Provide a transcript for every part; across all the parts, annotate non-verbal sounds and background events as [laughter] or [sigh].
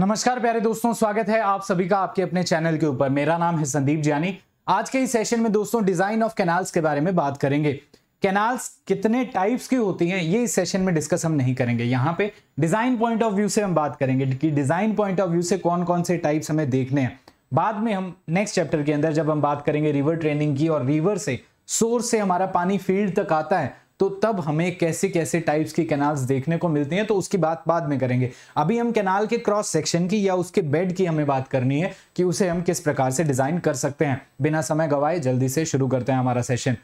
नमस्कार प्यारे दोस्तों स्वागत है आप सभी का आपके अपने चैनल के ऊपर मेरा नाम है संदीप जानी आज के इस सेशन में दोस्तों डिजाइन ऑफ कैनाल्स के बारे में बात करेंगे कैनाल्स कितने टाइप्स की होती हैं ये इस सेशन में डिस्कस हम नहीं करेंगे यहाँ पे डिजाइन पॉइंट ऑफ व्यू से हम बात करेंगे कि डिजाइन पॉइंट ऑफ व्यू से कौन कौन से टाइप्स हमें देखने हैं बाद में हम नेक्स्ट चैप्टर के अंदर जब हम बात करेंगे रिवर ट्रेनिंग की और रिवर से सोर्स से हमारा पानी फील्ड तक आता है तो तब हमें कैसे कैसे टाइप्स की कैनाल्स देखने को मिलती हैं तो उसकी बात बाद में करेंगे अभी हम कैनाल के क्रॉस सेक्शन की या उसके बेड की हमें बात करनी है कि उसे हम किस प्रकार से डिजाइन कर सकते हैं बिना समय गवाए जल्दी से शुरू करते हैं हमारा सेशन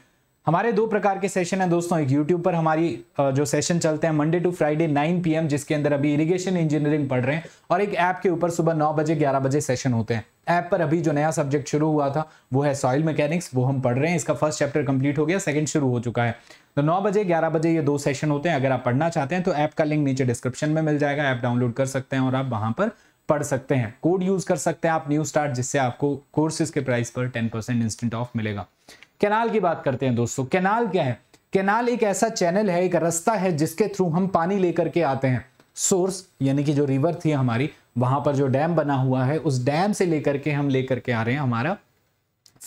हमारे दो प्रकार के सेशन हैं दोस्तों एक यूट्यूब पर हमारी जो सेशन चलते हैं मंडे टू फ्राइडे 9 पीएम जिसके अंदर अभी इरिगेशन इंजीनियरिंग पढ़ रहे हैं और एक ऐप के ऊपर सुबह 9 बजे 11 बजे सेशन होते हैं ऐप पर अभी जो नया सब्जेक्ट शुरू हुआ था वो है सॉइल मैकेनिक्स वो हम पढ़ रहे हैं इसका फर्स्ट चैप्टर कंप्लीट हो गया सेकंड शुरू हो चुका है तो नौ बजे ग्यारह बजे ये दो सेशन होते हैं अगर आप पढ़ना चाहते हैं तो ऐप का लिंक नीचे डिस्क्रिप्शन में मिल जाएगा ऐप डाउनलोड कर सकते हैं और आप वहां पर पढ़ सकते हैं कोड यूज कर सकते हैं आप न्यू स्टार्ट जिससे आपको कोर्सेज के प्राइस पर टेन परसेंट इंस्टेंट ऑफ मिलेगा कैनाल की बात करते हैं दोस्तों कैनाल क्या है कैनाल एक ऐसा चैनल है एक रास्ता है जिसके थ्रू हम पानी लेकर के आते हैं सोर्स यानी कि जो रिवर थी हमारी वहां पर जो डैम बना हुआ है उस डैम से लेकर के हम लेकर के आ रहे हैं हमारा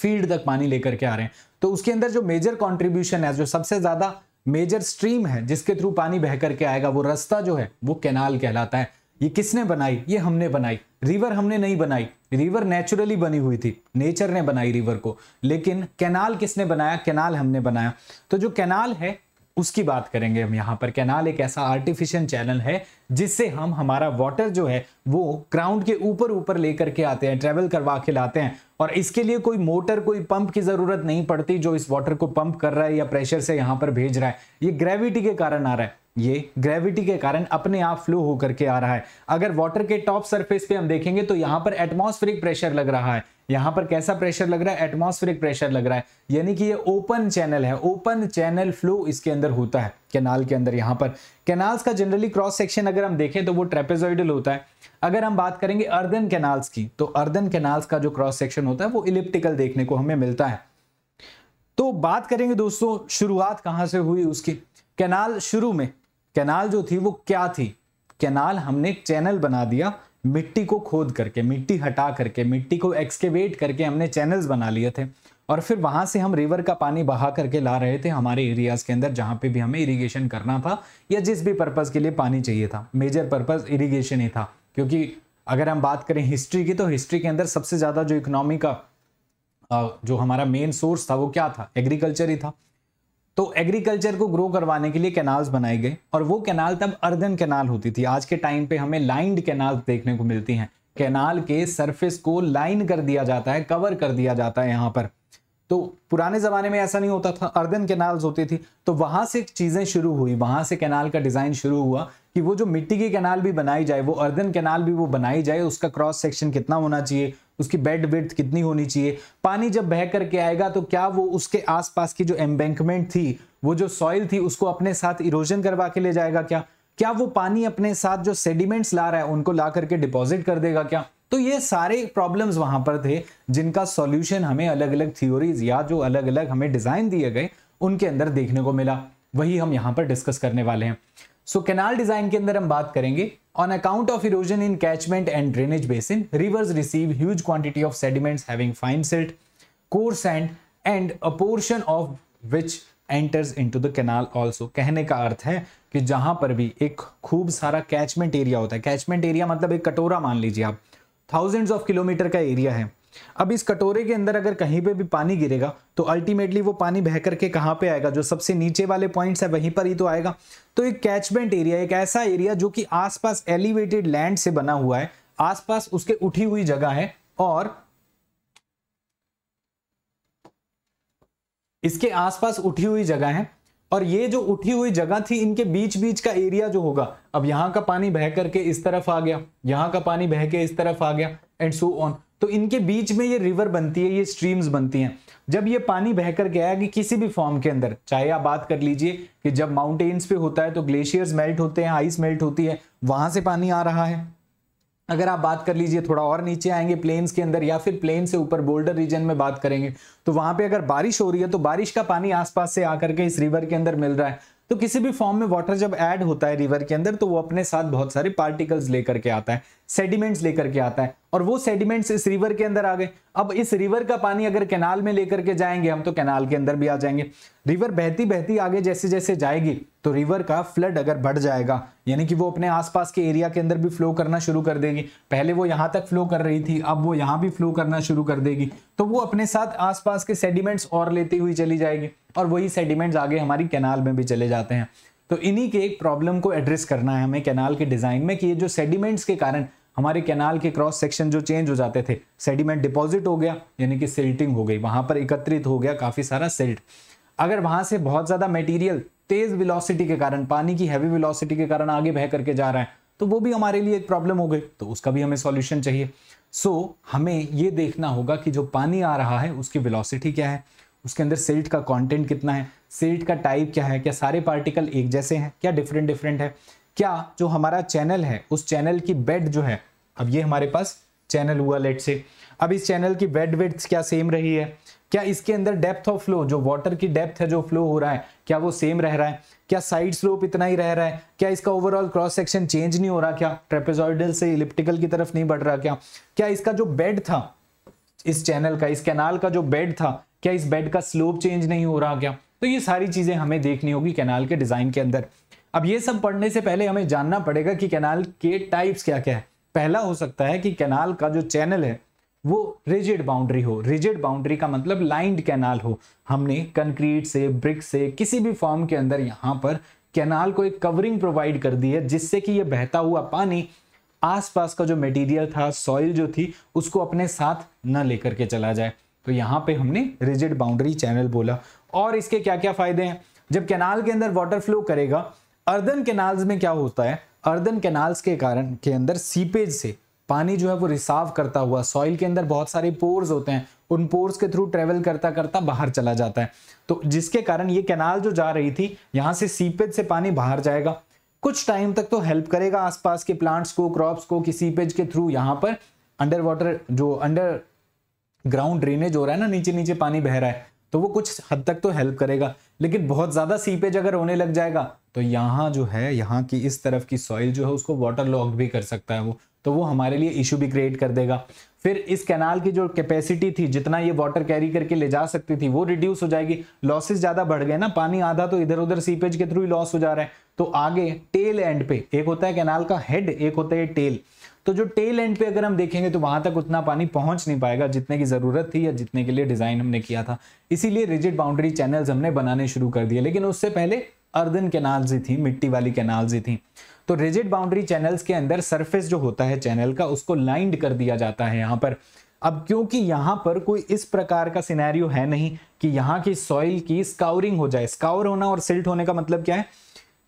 फील्ड तक पानी लेकर के आ रहे हैं तो उसके अंदर जो मेजर कॉन्ट्रीब्यूशन है जो सबसे ज्यादा मेजर स्ट्रीम है जिसके थ्रू पानी बह करके आएगा वो रास्ता जो है वो कैनाल कहलाता है ये किसने बनाई ये हमने बनाई रिवर हमने नहीं बनाई रिवर नेचुरली बनी हुई थी नेचर ने बनाई रिवर को लेकिन कैनाल किसने बनाया कैनाल हमने बनाया तो जो कैनाल है उसकी बात करेंगे हम यहाँ पर कैनाल एक ऐसा आर्टिफिशियल चैनल है जिससे हम हमारा वाटर जो है वो ग्राउंड के ऊपर ऊपर लेकर के आते हैं ट्रेवल करवा के लाते हैं और इसके लिए कोई मोटर कोई पंप की ज़रूरत नहीं पड़ती जो इस वाटर को पंप कर रहा है या प्रेशर से यहाँ पर भेज रहा है ये ग्रेविटी के कारण आ रहा है ये ग्रेविटी के कारण अपने आप फ्लो होकर के आ रहा है अगर वाटर के टॉप सरफेस पे हम देखेंगे तो यहाँ पर एटमॉस्फेरिक प्रेशर लग रहा है यहाँ पर कैसा प्रेशर लग रहा है एटमोस्फेरिक प्रेशर लग रहा है यानी कि ये ओपन चैनल है ओपन चैनल फ्लो इसके अंदर होता है कैनाल के अंदर यहां पर कैनाल्स का जनरली क्रॉस सेक्शन अगर हम देखें तो वो ट्रेपेजोइडल होता है अगर हम बात करेंगे अर्दन कैनाल्स की तो अर्दन कैनाल्स का जो क्रॉस सेक्शन होता है वो इलिप्टिकल देखने को हमें मिलता है तो बात करेंगे दोस्तों शुरुआत कहाँ से हुई उसकी कैनाल शुरू में कैनाल जो थी वो क्या थी कैनाल हमने चैनल बना दिया मिट्टी को खोद करके मिट्टी हटा करके मिट्टी को एक्सकेवेट करके हमने चैनल्स बना लिए थे और फिर वहाँ से हम रिवर का पानी बहा करके ला रहे थे हमारे एरियाज़ के अंदर जहाँ पे भी हमें इरिगेशन करना था या जिस भी पर्पज़ के लिए पानी चाहिए था मेजर पर्पज़ इरिगेशन ही था क्योंकि अगर हम बात करें हिस्ट्री की तो हिस्ट्री के अंदर सबसे ज़्यादा जो इकोनॉमी का जो हमारा मेन सोर्स था वो क्या था एग्रीकल्चर ही था तो एग्रीकल्चर को ग्रो करवाने के लिए कैनाल्स बनाए गए और वो कैनाल तब अर्दन कैनाल होती थी आज के टाइम पे हमें लाइंड कैनाल देखने को मिलती हैं कैनाल के सरफेस को लाइन कर दिया जाता है कवर कर दिया जाता है यहाँ पर तो पुराने ज़माने में ऐसा नहीं होता था अर्दन कैनाल्स होती थी तो वहाँ से चीज़ें शुरू हुई वहां से कैनाल का डिज़ाइन शुरू हुआ कि वो जो मिट्टी की कैनाल भी बनाई जाए वो अर्दन कैनाल भी वो बनाई जाए उसका क्रॉस सेक्शन कितना होना चाहिए उसकी बेड विथ कितनी होनी चाहिए पानी जब बह करके आएगा तो क्या वो उसके आसपास की जो एम्बैंकमेंट थी वो जो सॉइल थी उसको अपने साथ इरोजन करवा के ले जाएगा क्या क्या वो पानी अपने साथ जो सेडिमेंट्स ला रहा है उनको ला करके डिपॉजिट कर देगा क्या तो ये सारे प्रॉब्लम्स वहां पर थे जिनका सॉल्यूशन हमें अलग अलग थ्योरीज या जो अलग अलग हमें डिजाइन दिए गए उनके अंदर देखने को मिला वही हम यहाँ पर डिस्कस करने वाले हैं सो कैनाल डिजाइन के अंदर हम बात करेंगे on account of erosion in catchment and drainage basin rivers receive huge quantity of sediments having fine silt coarse sand and a portion of which enters into the canal also कहने का अर्थ है कि जहां पर भी एक खूब सारा कैचमेंट एरिया होता है कैचमेंट एरिया मतलब एक कटोरा मान लीजिए आप थाउजेंड्स ऑफ किलोमीटर का एरिया है अब इस कटोरे के अंदर अगर कहीं पे भी पानी गिरेगा तो अल्टीमेटली वो पानी बह करके कहाँ पे आएगा जो सबसे नीचे वाले पॉइंट्स है वहीं पर ही तो आएगा तो एक कैचमेंट एरिया एक ऐसा एरिया जो कि आसपास एलिवेटेड लैंड से बना हुआ है आसपास उसके उठी हुई जगह है और इसके आसपास उठी हुई जगह है और ये जो उठी हुई जगह थी इनके बीच बीच का एरिया जो होगा अब यहाँ का पानी बह करके इस तरफ आ गया यहाँ का पानी बह के इस तरफ आ गया एंड सो ऑन तो इनके बीच में ये रिवर बनती है ये स्ट्रीम्स बनती हैं जब ये पानी बहकर गया है कि किसी भी फॉर्म के अंदर चाहे आप बात कर लीजिए कि जब माउंटेन्स पे होता है तो ग्लेशियर्स मेल्ट होते हैं आइस मेल्ट होती है वहां से पानी आ रहा है अगर आप बात कर लीजिए थोड़ा और नीचे आएंगे प्लेन्स के अंदर या फिर प्लेन से ऊपर बोल्डर रीजन में बात करेंगे तो वहां पे अगर बारिश हो रही है तो बारिश का पानी आसपास से आकर के इस रिवर के अंदर मिल रहा है तो किसी भी फॉर्म में वाटर जब ऐड होता है रिवर के अंदर तो वो अपने साथ बहुत सारे पार्टिकल्स लेकर के आता है सेडिमेंट्स लेकर के आता है और वो सेडिमेंट्स इस रिवर के अंदर आ गए अब इस रिवर का पानी अगर कैनाल में लेकर के जाएंगे हम तो कैनाल के अंदर भी आ जाएंगे रिवर बहती बहती आगे जैसे जैसे जाएगी तो रिवर का फ्लड अगर बढ़ जाएगा यानी कि वो अपने आसपास के एरिया के अंदर भी फ्लो करना शुरू कर देगी पहले वो यहां तक फ्लो कर रही थी अब वो यहाँ भी फ्लो करना शुरू कर देगी तो वो अपने साथ आसपास के सेडिमेंट्स और लेती हुई चली जाएगी और वही सेडिमेंट्स आगे हमारी कैनाल में भी चले जाते हैं तो इन्हीं के एक प्रॉब्लम को एड्रेस करना है हमें कैनाल के डिज़ाइन में कि ये जो सेडिमेंट्स के कारण हमारे कैनाल के क्रॉस सेक्शन जो चेंज हो जाते थे सेडिमेंट डिपॉजिट हो गया यानी कि सिल्टिंग हो गई वहां पर एकत्रित हो गया काफ़ी सारा सिल्ट अगर वहां से बहुत ज़्यादा मटेरियल तेज़ विलोसिटी के कारण पानी की हैवी विलॉसिटी के कारण आगे बह करके जा रहा है तो वो भी हमारे लिए एक प्रॉब्लम हो गई तो उसका भी हमें सॉल्यूशन चाहिए सो so, हमें ये देखना होगा कि जो पानी आ रहा है उसकी वेलोसिटी क्या है उसके अंदर सिल्ट का कंटेंट कितना है सिल्ट का टाइप क्या है क्या सारे पार्टिकल एक जैसे हैं क्या डिफरेंट डिफरेंट है क्या जो हमारा चैनल है उस चैनल की बेड जो है अब ये हमारे पास चैनल हुआ लेट से अब इस चैनल की बेड वेड क्या सेम रही है क्या इसके अंदर डेप्थ ऑफ फ्लो जो वाटर की डेप्थ है जो फ्लो हो रहा है क्या वो सेम रह रहा है क्या साइड स्लोप इतना ही रह रहा है क्या इसका ओवरऑल क्रॉस सेक्शन चेंज नहीं हो रहा क्या ट्रेपेजॉइडल से इलिप्टिकल की तरफ नहीं बढ़ रहा क्या क्या इसका जो बेड था इस चैनल का इस कैनाल का जो बेड था क्या इस बेड का स्लोप चेंज नहीं हो रहा क्या तो ये सारी चीज़ें हमें देखनी होगी कैनाल के डिज़ाइन के अंदर अब ये सब पढ़ने से पहले हमें जानना पड़ेगा कि कैनाल के टाइप्स क्या क्या है पहला हो सकता है कि कैनाल का जो चैनल है वो रिजिड बाउंड्री हो रिजिड बाउंड्री का मतलब लाइंड कैनाल हो हमने कंक्रीट से ब्रिक से किसी भी फॉर्म के अंदर यहाँ पर कैनाल को एक कवरिंग प्रोवाइड कर दी है जिससे कि यह बहता हुआ पानी आसपास का जो मटेरियल था सॉइल जो थी उसको अपने साथ न लेकर के चला जाए तो यहाँ पे हमने रिजिड बाउंड्री चैनल बोला और इसके क्या क्या फायदे हैं जब कैनाल के अंदर वाटर फ्लो करेगा अर्दन कैनाल्स में क्या होता है अर्दन कैनाल्स के कारण के अंदर सीपेज से पानी जो है वो रिसाव करता हुआ सॉइल के अंदर बहुत सारे पोर्स होते हैं उन पोर्स के थ्रू ट्रेवल करता करता बाहर चला जाता है तो जिसके कारण ये कैनाल जो जा रही थी यहाँ से सीपेज से पानी बाहर जाएगा कुछ टाइम तक तो हेल्प करेगा आसपास के प्लांट्स को क्रॉप्स को कि सीपेज के थ्रू यहाँ पर अंडर वाटर जो अंडर ग्राउंड ड्रेनेज हो रहा है ना नीचे नीचे पानी बह रहा है तो वो कुछ हद तक तो हेल्प करेगा लेकिन बहुत ज़्यादा सीपेज अगर होने लग जाएगा तो यहाँ जो है यहाँ की इस तरफ की सॉइल जो है उसको वाटर लॉक भी कर सकता है वो तो वो हमारे लिए इश्यू भी क्रिएट कर देगा फिर इस कैनाल की जो कैपेसिटी थी जितना ये वाटर कैरी करके ले जा सकती थी वो रिड्यूस हो जाएगी लॉसेस ज़्यादा बढ़ गए ना पानी आधा तो इधर उधर सीपेज के थ्रू ही लॉस हो जा रहा है तो आगे टेल एंड पे एक होता है कैनाल का हेड एक होता है टेल तो जो टेल एंड पे अगर हम देखेंगे तो वहां तक उतना पानी पहुंच नहीं पाएगा जितने की ज़रूरत थी या जितने के लिए डिज़ाइन हमने किया था इसीलिए रिजिड बाउंड्री चैनल हमने बनाने शुरू कर दिए लेकिन उससे पहले अर्दन कैनाल थी मिट्टी वाली कैनाल थी तो रिजिड बाउंड्री चैनल्स के अंदर सरफेस जो होता है चैनल का उसको लाइंड कर दिया जाता है यहाँ पर अब क्योंकि यहाँ पर कोई इस प्रकार का सिनेरियो है नहीं कि यहाँ की सॉइल की स्काउरिंग हो जाए स्काउर होना और सिल्ट होने का मतलब क्या है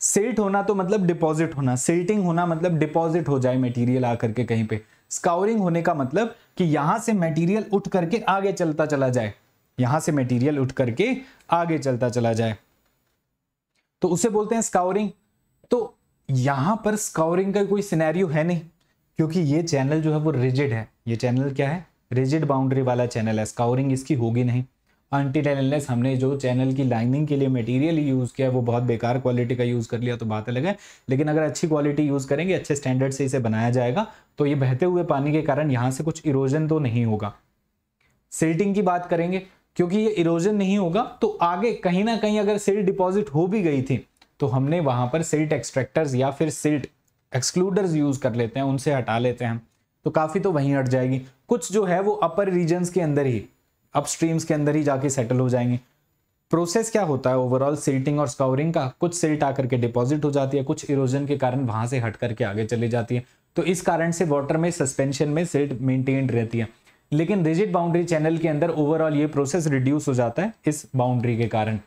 सिल्ट होना तो मतलब डिपॉजिट होना सिल्टिंग होना मतलब डिपॉजिट हो जाए मटेरियल आकर के कहीं पे स्काउरिंग होने का मतलब कि यहां से मटेरियल उठ करके आगे चलता चला जाए यहां से मटेरियल उठ करके आगे चलता चला जाए तो उसे बोलते हैं स्काउरिंग तो यहां पर स्काउरिंग का कोई सिनेरियो है नहीं क्योंकि ये चैनल जो है वो रिजिड है ये चैनल क्या है रिजिड बाउंड्री वाला चैनल है स्काउरिंग इसकी होगी नहीं अनटिलेस हमने जो चैनल की लाइनिंग के लिए मटेरियल यूज़ किया वो बहुत बेकार क्वालिटी का यूज़ कर लिया तो बात अलग है लेकिन अगर अच्छी क्वालिटी यूज़ करेंगे अच्छे स्टैंडर्ड से इसे बनाया जाएगा तो ये बहते हुए पानी के कारण यहाँ से कुछ इरोजन तो नहीं होगा सिल्टिंग की बात करेंगे क्योंकि ये इरोजन नहीं होगा तो आगे कहीं ना कहीं अगर सिल्ट डिपॉजिट हो भी गई थी तो हमने वहाँ पर सिल्ट एक्सट्रैक्टर्स या फिर सिल्ट एक्सक्लूडर्स यूज कर लेते हैं उनसे हटा लेते हैं तो काफी तो वहीं हट जाएगी कुछ जो है वो अपर रीजन्स के अंदर ही अपस्ट्रीम्स के अंदर ही जाके सेटल हो जाएंगे प्रोसेस क्या होता है ओवरऑल सिल्टिंग और स्काउरिंग का कुछ सिल्ट आकर के डिपॉजिट हो जाती है कुछ इरोजन के कारण वहां से हट करके आगे चली जाती है तो इस कारण से वाटर में सस्पेंशन में सिल्ट मेंटेन रहती है लेकिन रिजिट बाउंड्री चैनल के अंदर ओवरऑल ये प्रोसेस रिड्यूस हो जाता है इस बाउंड्री के कारण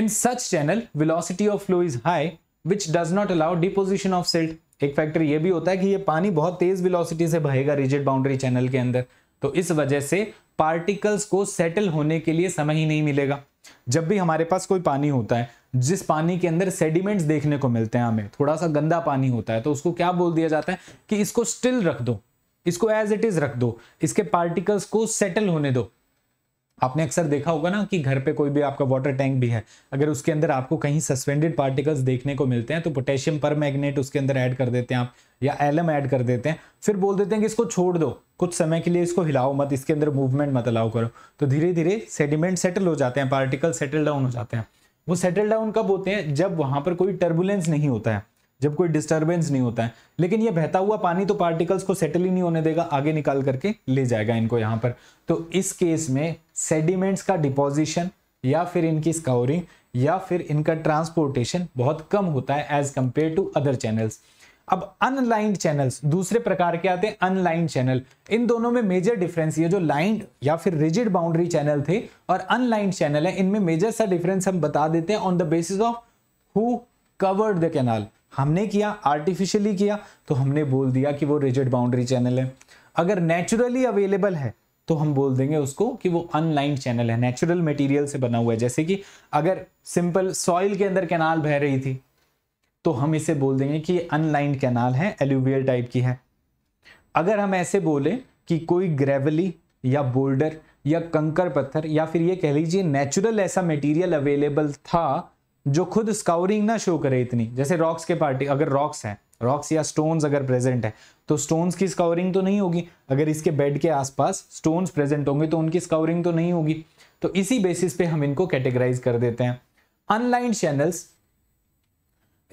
in such channel velocity of flow is high which does not allow deposition of silt एक फैक्टर ये भी होता है कि ये पानी बहुत तेज विलोसिटी से बहेगा रिजिट बाउंड्री चैनल के अंदर तो इस वजह से पार्टिकल्स को सेटल होने के लिए समय ही नहीं मिलेगा जब भी हमारे पास कोई पानी होता है जिस पानी के अंदर सेडिमेंट्स देखने को मिलते हैं हमें थोड़ा सा गंदा पानी होता है तो उसको क्या बोल दिया जाता है कि इसको स्टिल रख दो इसको एज इट इज रख दो इसके पार्टिकल्स को सेटल होने दो आपने अक्सर देखा होगा ना कि घर पे कोई भी आपका वाटर टैंक भी है अगर उसके अंदर आपको कहीं सस्पेंडेड पार्टिकल्स देखने को मिलते हैं तो पोटेशियम पर मैग्नेट उसके अंदर ऐड कर देते हैं आप या एलम ऐड कर देते हैं फिर बोल देते हैं कि इसको छोड़ दो कुछ समय के लिए इसको हिलाओ मत इसके अंदर मूवमेंट मत अलाउ करो तो धीरे धीरे सेडिमेंट सेटल हो जाते हैं पार्टिकल सेटल डाउन हो जाते हैं वो सेटल डाउन कब होते हैं जब वहाँ पर कोई टर्बुलेंस नहीं होता है जब कोई डिस्टर्बेंस नहीं होता है लेकिन ये बहता हुआ पानी तो पार्टिकल्स को सेटल ही नहीं होने देगा आगे निकाल करके ले जाएगा इनको यहाँ पर तो इस केस में सेडिमेंट्स का डिपोजिशन या फिर इनकी स्कोरिंग या फिर इनका ट्रांसपोर्टेशन बहुत कम होता है as compare to other channels अब अनलाइंड चैनल्स दूसरे प्रकार के आते हैं अनलाइंड चैनल इन दोनों में मेजर डिफरेंस ये जो लाइंड या फिर रिजिड बाउंड्री चैनल थे और अनलाइंड चैनल है इनमें मेजर सा डिफरेंस हम बता देते हैं on the basis of who covered the canal हमने किया आर्टिफिशियली किया तो हमने बोल दिया कि वो रिजिड बाउंड्री चैनल है अगर नेचुरली अवेलेबल है तो हम बोल देंगे उसको कि वो अनलाइन चैनल है नेचुरल मटेरियल से बना हुआ है जैसे कि अगर सिंपल सॉइल के अंदर कैनाल बह रही थी तो हम इसे बोल देंगे कि अनलाइन अनलाइंड कैनाल है एल्यूवियल टाइप की है अगर हम ऐसे बोले कि कोई ग्रेवली या बोल्डर या कंकर पत्थर या फिर ये कह लीजिए नेचुरल ऐसा मटेरियल अवेलेबल था जो खुद स्काउरिंग ना शो करे इतनी जैसे रॉक्स के पार्टी अगर रॉक्स है रॉक्स या स्टोन्स अगर प्रेजेंट है तो स्टोन्स की स्काउरिंग तो नहीं होगी अगर इसके बेड के आसपास स्टोन्स प्रेजेंट होंगे तो उनकी स्काउरिंग तो नहीं होगी तो इसी बेसिस पे हम इनको कैटेगराइज कर देते हैं unlined channels